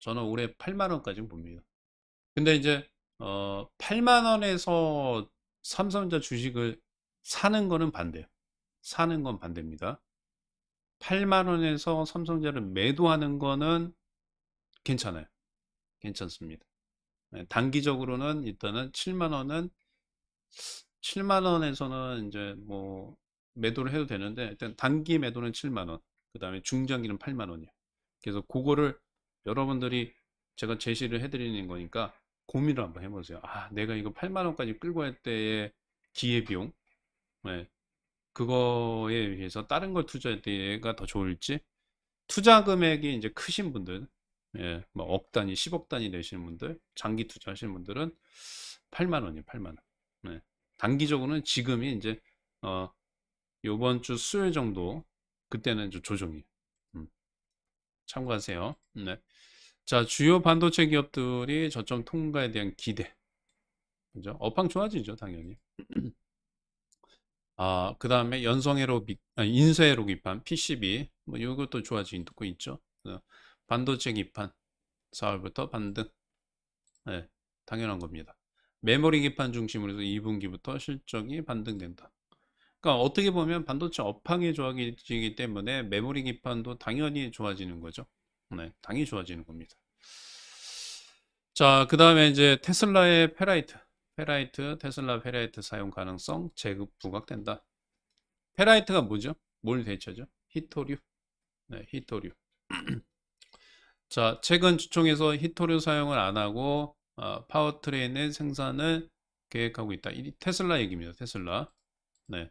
저는 올해 8만원까지 봅니다. 근데 이제 어 8만원에서 삼성전자 주식을 사는 거는 반대요. 사는 건 반대입니다. 8만원에서 삼성전자를 매도하는 거는 괜찮아요. 괜찮습니다. 네, 단기적으로는 일단은 7만원은 7만원에서는 이제 뭐 매도를 해도 되는데 일단 단기 매도는 7만원 그 다음에 중장기는 8만원이에요. 그래서 그거를 여러분들이 제가 제시를 해드리는 거니까 고민을 한번 해보세요. 아, 내가 이거 8만원까지 끌고 할 때의 기회비용, 네. 그거에 비해서 다른 걸 투자할 때가 더 좋을지, 투자 금액이 이제 크신 분들, 예, 뭐 억 단위, 10억 단위 되시는 분들, 장기 투자하시는 분들은 8만 원이에요, 8만 원. 예, 단기적으로는 지금이 이제 어 요번 주 수요일 정도 그때는 조정이에요. 음, 참고하세요. 네. 자, 주요 반도체 기업들이 저점 통과에 대한 기대. 그죠? 업황 좋아지죠, 당연히. 아, 그 다음에 연성회로, 인쇄회로 기판, PCB, 뭐, 이것도 좋아지고 있죠. 반도체 기판, 4월부터 반등. 네, 당연한 겁니다. 메모리 기판 중심으로 해서 2분기부터 실적이 반등된다. 그러니까 어떻게 보면 반도체 업황이 좋아지기 때문에 메모리 기판도 당연히 좋아지는 거죠. 네, 당연히 좋아지는 겁니다. 자, 그 다음에 이제 테슬라의 페라이트. 페라이트, 테슬라 페라이트 사용 가능성 제급 부각된다. 페라이트가 뭐죠? 뭘 대체죠? 히토류. 네, 히토류. 자, 최근 주총에서 히토류 사용을 안 하고 어, 파워트레인의 생산을 계획하고 있다. 이 테슬라 얘기입니다. 테슬라. 네.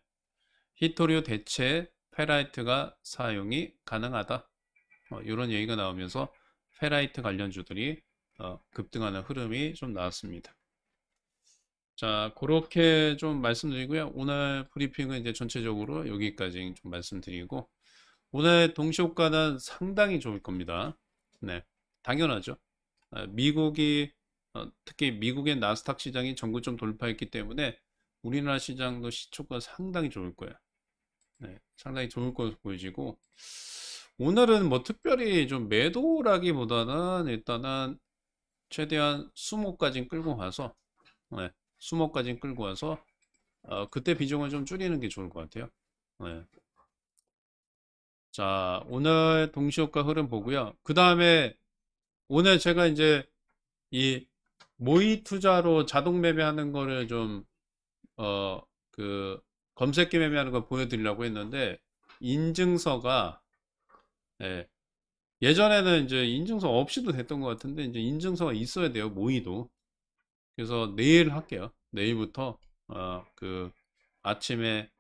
히토류 대체 페라이트가 사용이 가능하다. 이런 어, 얘기가 나오면서 페라이트 관련주들이 어, 급등하는 흐름이 좀 나왔습니다. 자, 그렇게 좀 말씀드리고요. 오늘 브리핑은 이제 전체적으로 여기까지 좀 말씀드리고 오늘 동시효과는 상당히 좋을 겁니다. 네, 당연하죠. 아, 미국이 어, 특히 미국의 나스닥 시장이 전고점 돌파했기 때문에 우리나라 시장도 시초가 상당히 좋을 거예요. 네, 상당히 좋을 것으로 보여지고 오늘은 뭐 특별히 좀 매도라기보다는 일단은 최대한 수목까지 끌고 와서 네, 수목까지 끌고 와서 어, 그때 비중을 좀 줄이는 게 좋을 것 같아요. 네. 자 오늘 동시효과 흐름 보고요. 그 다음에 오늘 제가 이제 이 모의 투자로 자동 매매하는 거를 좀 어 그 검색기 매매하는 걸 보여드리려고 했는데 인증서가 예. 예전에는 이제 인증서 없이도 됐던 것 같은데 이제 인증서가 있어야 돼요 모의도 그래서 내일 할게요 내일부터 어, 그 아침에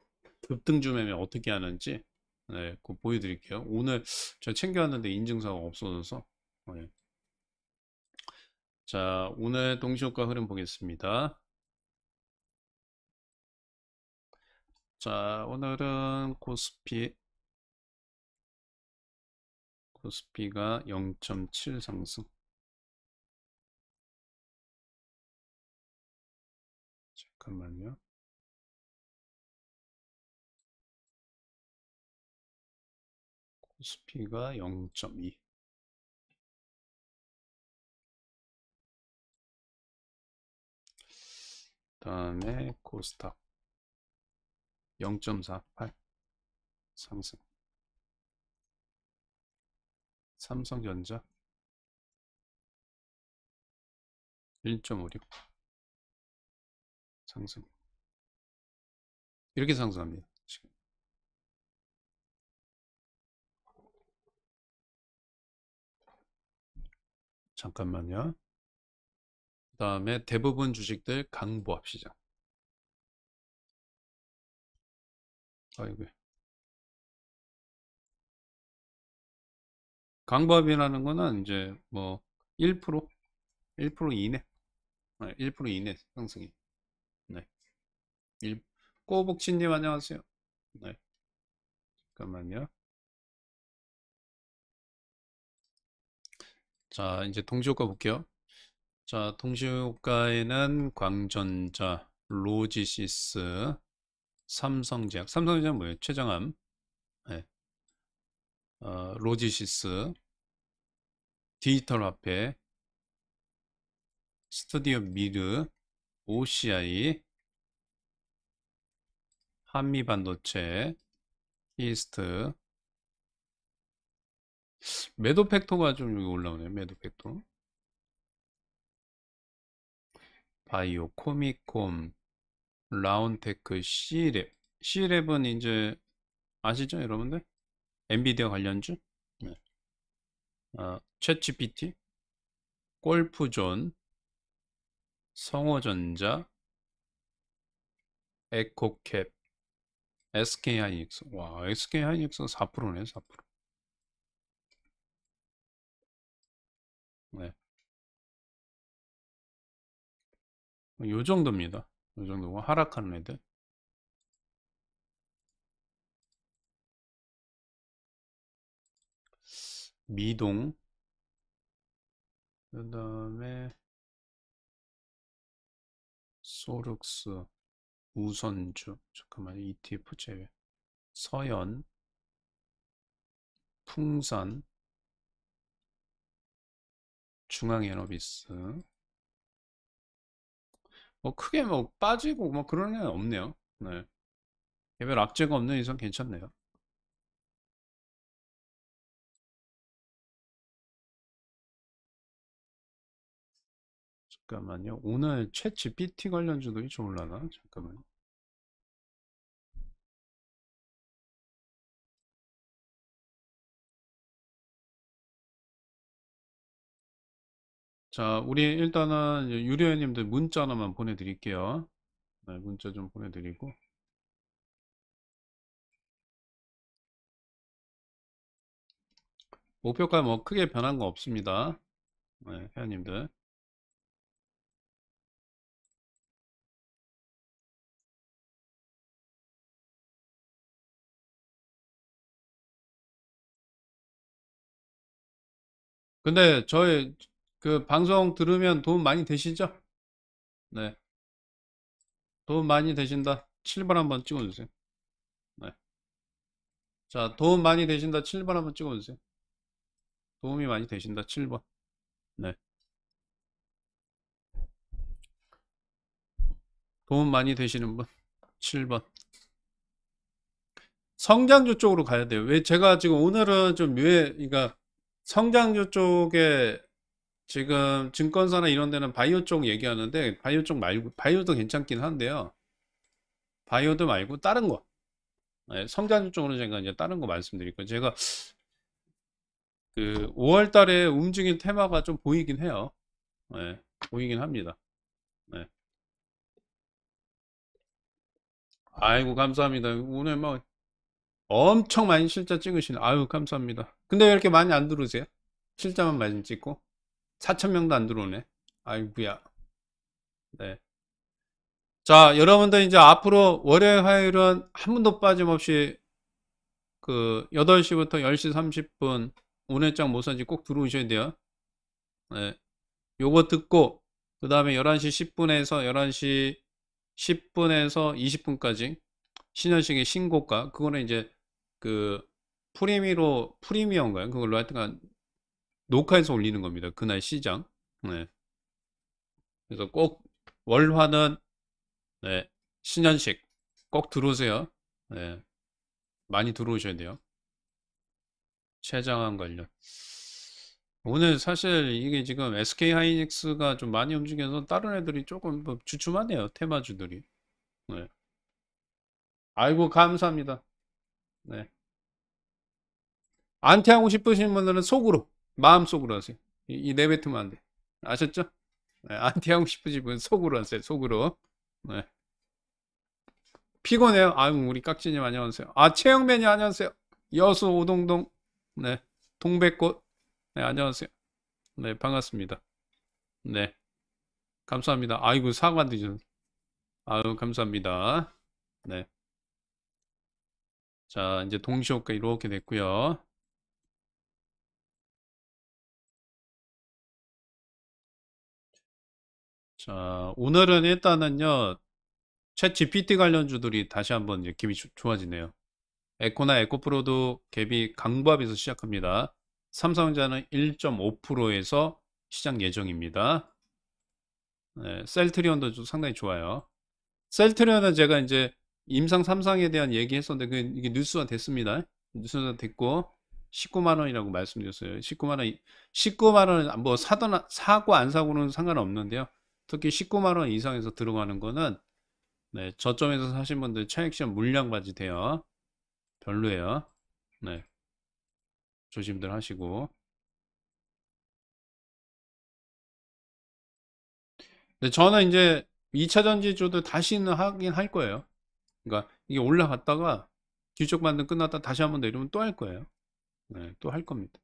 급등주매매 어떻게 하는지 네, 그 보여드릴게요 오늘 저 챙겨왔는데 인증서가 없어져서 네. 자 오늘 동시효과 흐름 보겠습니다 자 오늘은 코스피 코스피가 0.7 상승 잠깐만요 코스피가 0.2 다음에 코스닥 0.48 상승 삼성전자 1.56 상승 이렇게 상승합니다. 지금. 잠깐만요. 그 다음에 대부분 주식들 강보합 시장. 아이고 강법이라는 거는 이제 뭐 1%? 1% 이내 1% 이내 상승이 네. 1, 꼬북친님 안녕하세요 네. 잠깐만요 자 이제 동시효과 볼게요 자 동시효과에는 광전자 로지시스 삼성제약 삼성제약 뭐예요 최정암 네. 어, 로지시스, 디지털 화폐, 스튜디오 미르, OCI, 한미반도체, 히스트 매도 팩토가 좀 여기 올라오네요. 매도 팩토. 바이오, 코미콤, 라운테크, C랩. C랩은 이제 아시죠, 여러분들? 엔비디아 관련주 네. 어, 아, 챗GPT 골프존 성호전자 에코캡 SK하이닉스 와 SK하이닉스 4%네 4% 네. 요 정도입니다 요 정도고 하락하는 애들 미동 그 다음에 소룩스 우선주 잠깐만 ETF 제외 서연 풍산 중앙에너비스 뭐 크게 뭐 빠지고 뭐 그런 애는 없네요 네. 개별 악재가 없는 이상 괜찮네요 잠깐만요. 오늘 챗 GPT 관련주도 이쪽 올라나? 잠깐만요. 자, 우리 일단은 유료회님들 문자 하나만 보내드릴게요. 네, 문자 좀 보내드리고. 목표가 뭐 크게 변한 거 없습니다. 네, 회원님들. 근데 저의그 방송 들으면 도움 많이 되시죠? 네. 도움 많이 되신다. 7번 한번 찍어주세요. 네. 자, 도움 많이 되신다. 7번 한번 찍어주세요. 도움이 많이 되신다. 7번. 네. 도움 많이 되시는 분. 7번. 성장주 쪽으로 가야 돼요. 왜 제가 지금 오늘은 좀 묘해, 그러니까 성장주 쪽에 지금 증권사나 이런 데는 바이오 쪽 얘기하는데 바이오 쪽 말고 바이오도 괜찮긴 한데요. 바이오도 말고 다른 거. 네, 성장주 쪽으로 제가 이제 다른 거 말씀드릴 거 제가 그 5월 달에 움직인 테마가 좀 보이긴 해요. 네, 보이긴 합니다. 네. 아이고 감사합니다. 오늘 막 뭐 엄청 많이 실자 찍으시네 아유 감사합니다 근데 왜 이렇게 많이 안 들어오세요? 실자만 많이 찍고 4천명도 안 들어오네 아이구야 네. 자 여러분들 이제 앞으로 월요일 화요일은 한 번도 빠짐없이 그 8시부터 10시 30분 오늘장 모사지 꼭 들어오셔야 돼요 네. 요거 듣고 그 다음에 11시 10분에서 11시 10분에서 20분까지 신현식의 신고가 그거는 이제 그프리미어 프리미어인가요? 그걸로 하여튼간 녹화해서 올리는 겁니다. 그날 시장. 네. 그래서 꼭 월화는 네, 신현식 꼭 들어오세요. 네. 많이 들어오셔야 돼요. 최장한 관련. 오늘 사실 이게 지금 SK 하이닉스가 좀 많이 움직여서 다른 애들이 조금 뭐 주춤하네요. 테마주들이. 네. 아이고 감사합니다. 네. 안퇴하고 싶으신 분들은 속으로, 마음속으로 하세요. 이, 이 내뱉으면 안 돼. 아셨죠? 네, 안퇴하고 싶으신 분은 속으로 하세요. 속으로. 네. 피곤해요. 아유, 우리 깍지님 안녕하세요. 아, 최영맨이 안녕하세요. 여수 오동동. 네. 동백꽃. 네, 안녕하세요. 네, 반갑습니다. 네. 감사합니다. 아이고, 사과 드셔. 아유, 감사합니다. 네. 자, 이제 동시효과 이렇게 됐고요. 자, 오늘은 일단은요. 챗 GPT 관련주들이 다시 한번 기분이 좋아지네요. 에코나 에코프로도 갭이 강부합에서 시작합니다. 삼성전자는 1.5%에서 시작 예정입니다. 네, 셀트리온도 상당히 좋아요. 셀트리온은 제가 이제 임상 3상에 대한 얘기했었는데 그게 이게 뉴스가 됐습니다. 뉴스가 됐고 19만 원이라고 말씀드렸어요. 19만 원 19만 원뭐 사든 사고 안 사고는 상관없는데요. 특히 19만 원 이상에서 들어가는 거는 네, 저점에서 사신 분들 차액시험 물량 받이 돼요. 별로예요. 네. 조심들 하시고. 네, 저는 이제 2차 전지주도 다시는 하긴 할 거예요. 그러니까 이게 올라갔다가 뒤쪽 반등 끝났다 다시 한번 내리면 또 할 거예요. 네, 또 할 겁니다.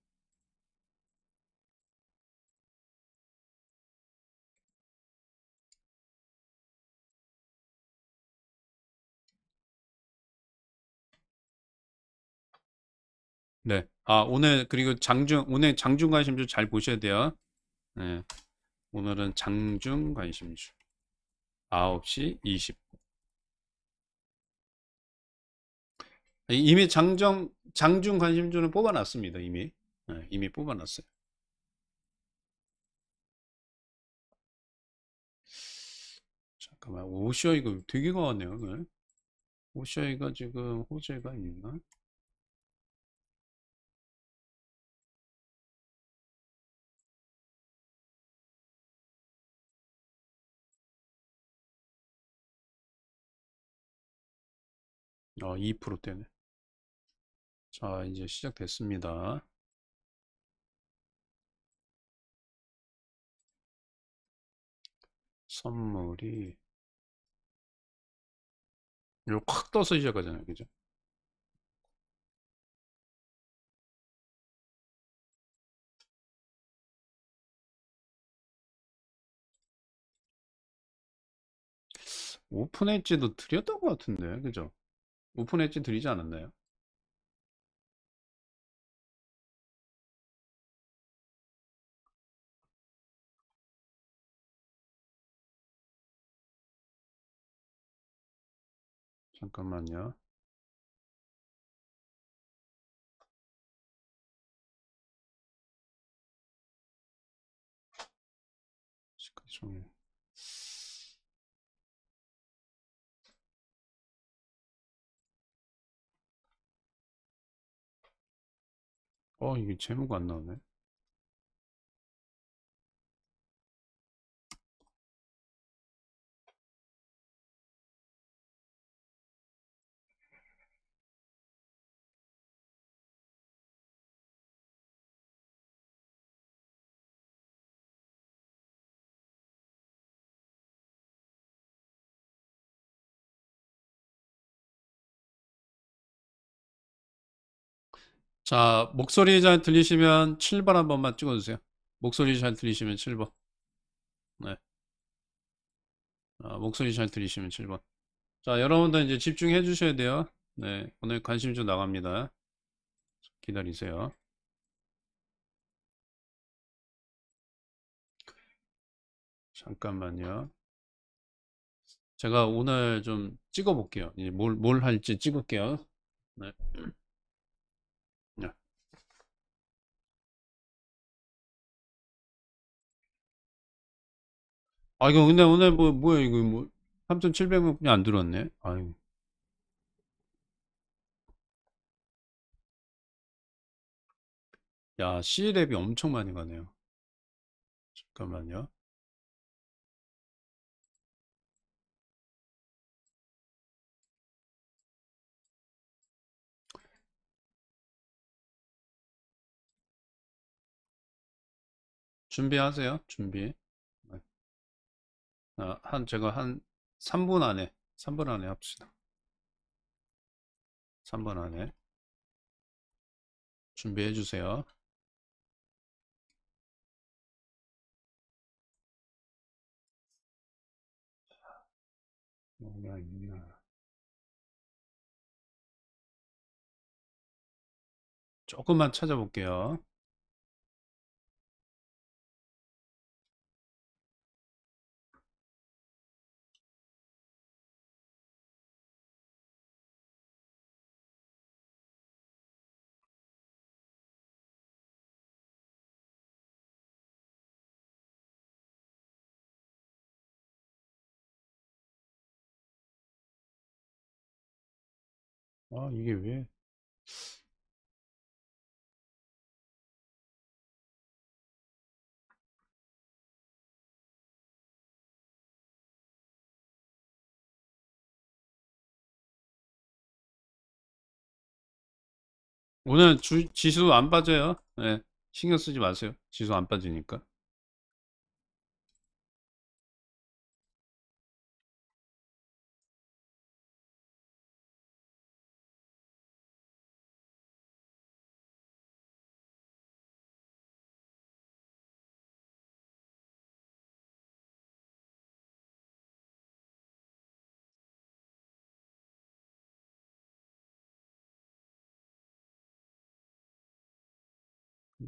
네. 아, 오늘, 그리고 장중, 오늘 장중 관심주 잘 보셔야 돼요. 네. 오늘은 장중 관심주. 9시 20분. 이미 장정, 장중 관심주는 뽑아놨습니다. 이미. 네, 이미 뽑아놨어요. 잠깐만, 오시아 이가 되게 강하네요. 네. 오시아이가 지금 호재가 있나? 아, 2%대네. 아, 이제 시작됐습니다. 선물이 요 확 떠서 시작하잖아요. 그죠? 오픈엣지도 드렸던 것 같은데, 그죠? 오픈엣지 드리지 않았나요? 잠깐만요. 시간 종일. 어, 이게 제목 안 나오네. 자, 목소리 잘 들리시면 7번 한 번만 찍어주세요. 목소리 잘 들리시면 7번. 네. 아, 목소리 잘 들리시면 7번. 자, 여러분들 이제 집중해 주셔야 돼요. 네. 오늘 관심 좀 나갑니다. 기다리세요. 잠깐만요. 제가 오늘 좀 찍어 볼게요. 이제 뭘, 뭘 할지 찍을게요. 네. 아 이거 근데 오늘 뭐 뭐야 이거 뭐3 7 0 0원 뿐이 안 들어왔네. 아유. 야, C랩이 엄청 많이 가네요. 잠깐만요. 준비하세요. 준비. 어, 한 제가 한 3분 안에 3분 안에 합시다 3분 안에 준비해 주세요 뭐가 있나 조금만 찾아볼게요 아 이게 왜 오늘 주, 지수 안 빠져요. 네, 신경 쓰지 마세요. 지수 안 빠지니까.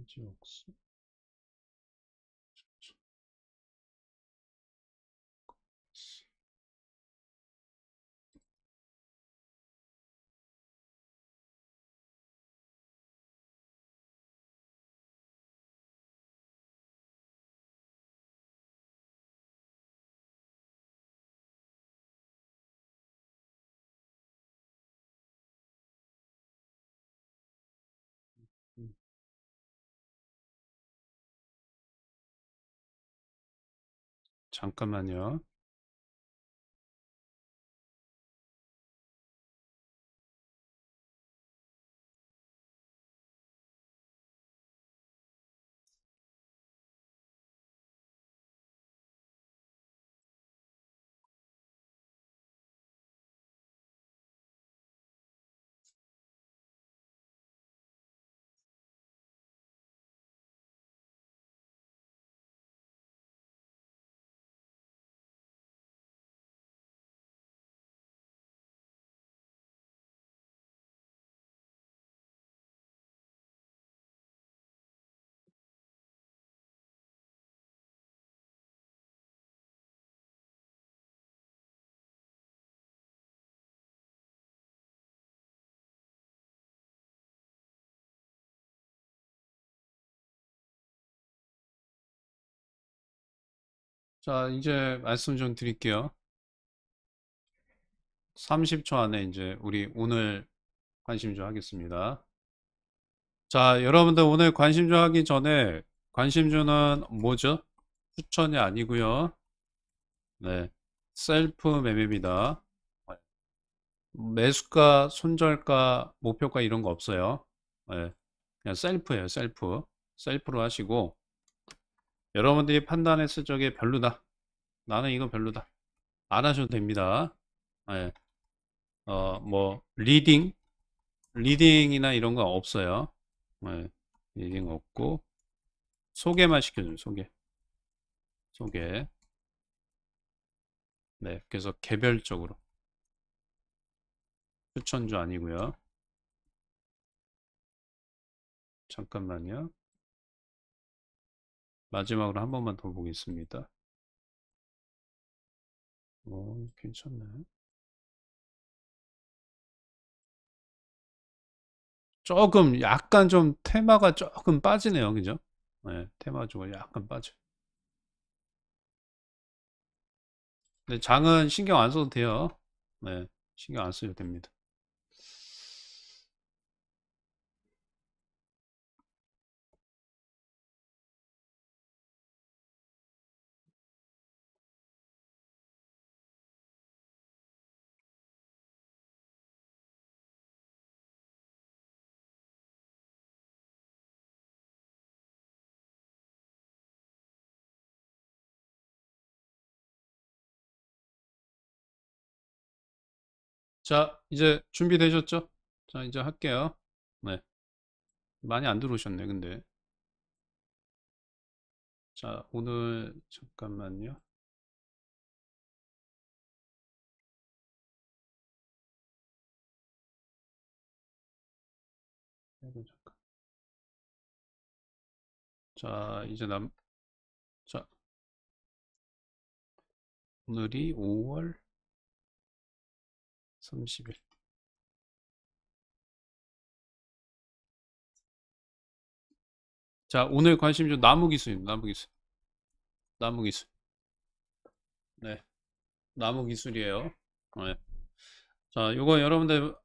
jokes 잠깐만요 자, 이제 말씀 좀 드릴게요. 30초 안에 이제 우리 오늘 관심주 하겠습니다. 자, 여러분들 오늘 관심주 하기 전에 관심주는 뭐죠? 추천이 아니고요. 네, 셀프 매매입니다. 매수가, 손절가, 목표가 이런 거 없어요. 네, 그냥 셀프예요, 셀프. 셀프로 하시고 여러분들이 판단했을 적에 별로다. 나는 이건 별로다. 안 하셔도 됩니다. 네. 어, 뭐, 리딩? 리딩이나 이런 거 없어요. 네. 리딩 없고, 소개만 시켜줘요, 소개. 소개. 네, 그래서 개별적으로. 추천주 아니고요 잠깐만요. 마지막으로 한 번만 더 보겠습니다. 어, 괜찮네. 조금 약간 좀 테마가 조금 빠지네요. 그죠? 네, 테마 쪽은 약간 빠져. 요데 네, 장은 신경 안 써도 돼요. 네, 신경 안 써도 됩니다. 자 이제 준비되셨죠 자 이제 할게요 네 많이 안 들어오셨네 근데 자 오늘 잠깐만요 자 이제 남자 오늘이 5월 30일 자 오늘 관심주 나무기술입니다 나무기술 나무기술 네 나무기술이에요 네. 자 요거 여러분들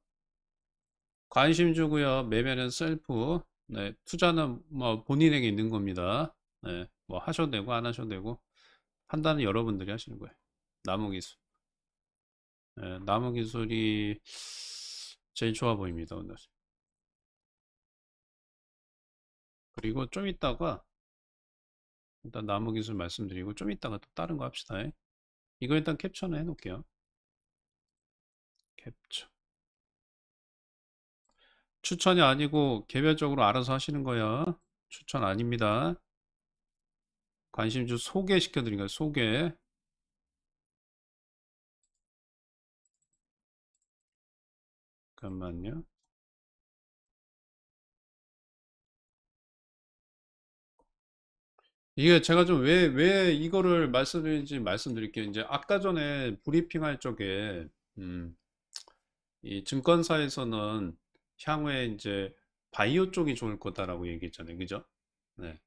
관심주고요 매매는 셀프 네 투자는 뭐 본인에게 있는 겁니다 네뭐 하셔도 되고 안 하셔도 되고 판단은 여러분들이 하시는 거예요 나무기술 예, 남은 기술이 제일 좋아 보입니다 오늘 그리고 좀 있다가 일단 나무 기술 말씀드리고 좀 있다가 또 다른 거 합시다 예. 이거 일단 캡처는 해 놓을게요 캡처 추천이 아니고 개별적으로 알아서 하시는 거예요 추천 아닙니다 관심주 소개시켜 드린 거예요 소개 잠깐만요. 이게 제가 좀 왜, 왜 이거를 말씀드리는지 말씀드릴게요. 이제 아까 전에 브리핑할 쪽에 음, 이 증권사에서는 향후에 이제 바이오 쪽이 좋을 거다라고 얘기했잖아요. 그죠? 네.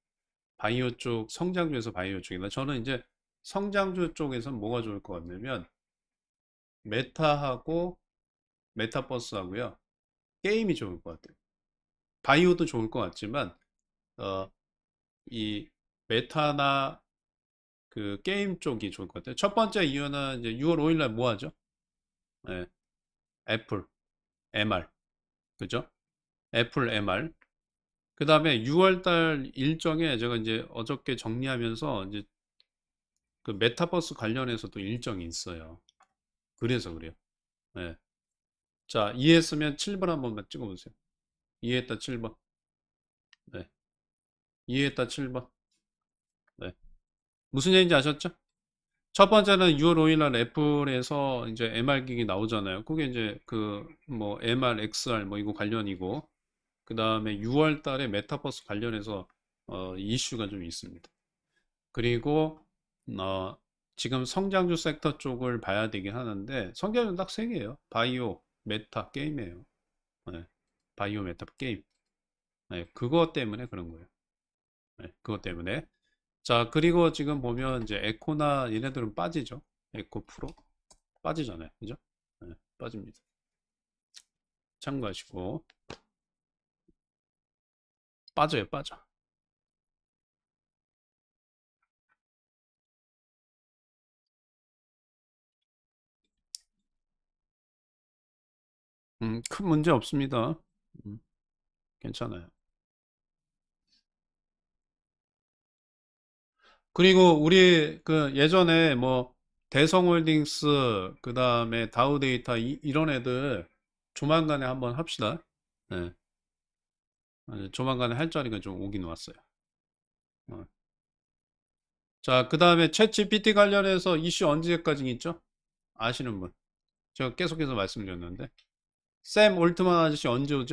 바이오 쪽, 성장주에서 바이오 쪽이다. 저는 이제 성장주 쪽에서 뭐가 좋을 것 같냐면, 메타하고 메타버스하고요. 게임이 좋을 것 같아요. 바이오도 좋을 것 같지만 어, 이 메타나 그 게임 쪽이 좋을 것 같아요. 첫 번째 이유는 이제 6월 5일 날 뭐 하죠? 네. 애플 MR 그죠? 애플 MR 그 다음에 6월 달 일정에 제가 이제 어저께 정리하면서 이제 그 메타버스 관련해서 도 일정이 있어요. 그래서 그래요. 네. 자, 이해했으면 7번 한 번만 찍어보세요. 이해했다 7번. 네. 이해했다 7번. 네. 무슨 얘기인지 아셨죠? 첫 번째는 6월 5일 날 애플에서 이제 MR 기기 나오잖아요. 그게 이제 그 뭐 MR, XR 뭐 이거 관련이고 그 다음에 6월 달에 메타버스 관련해서 어, 이슈가 좀 있습니다. 그리고 어, 지금 성장주 섹터 쪽을 봐야 되긴 하는데 성장주는 딱세 개예요. 바이오, 메타 게임이에요. 네. 바이오 메타 게임. 네. 그거 때문에 그런 거예요. 네. 그것 때문에. 자, 그리고 지금 보면 이제 에코나 얘네들은 빠지죠. 에코 프로 빠지잖아요. 그죠? 네. 빠집니다. 참고하시고. 빠져요, 빠져. 음, 큰 문제 없습니다. 음, 괜찮아요. 그리고 우리 그 예전에 뭐 대성홀딩스 그 다음에 다우데이터 이, 런 애들 조만간에 한번 합시다. 네. 조만간에 할 자리가 좀 오긴 왔어요. 어. 자, 그 다음에 채 g p t 관련해서 이슈 언제까지 있죠? 아시는 분. 제가 계속해서 말씀드렸는데. 샘 올트만 아저씨 언제 오죠?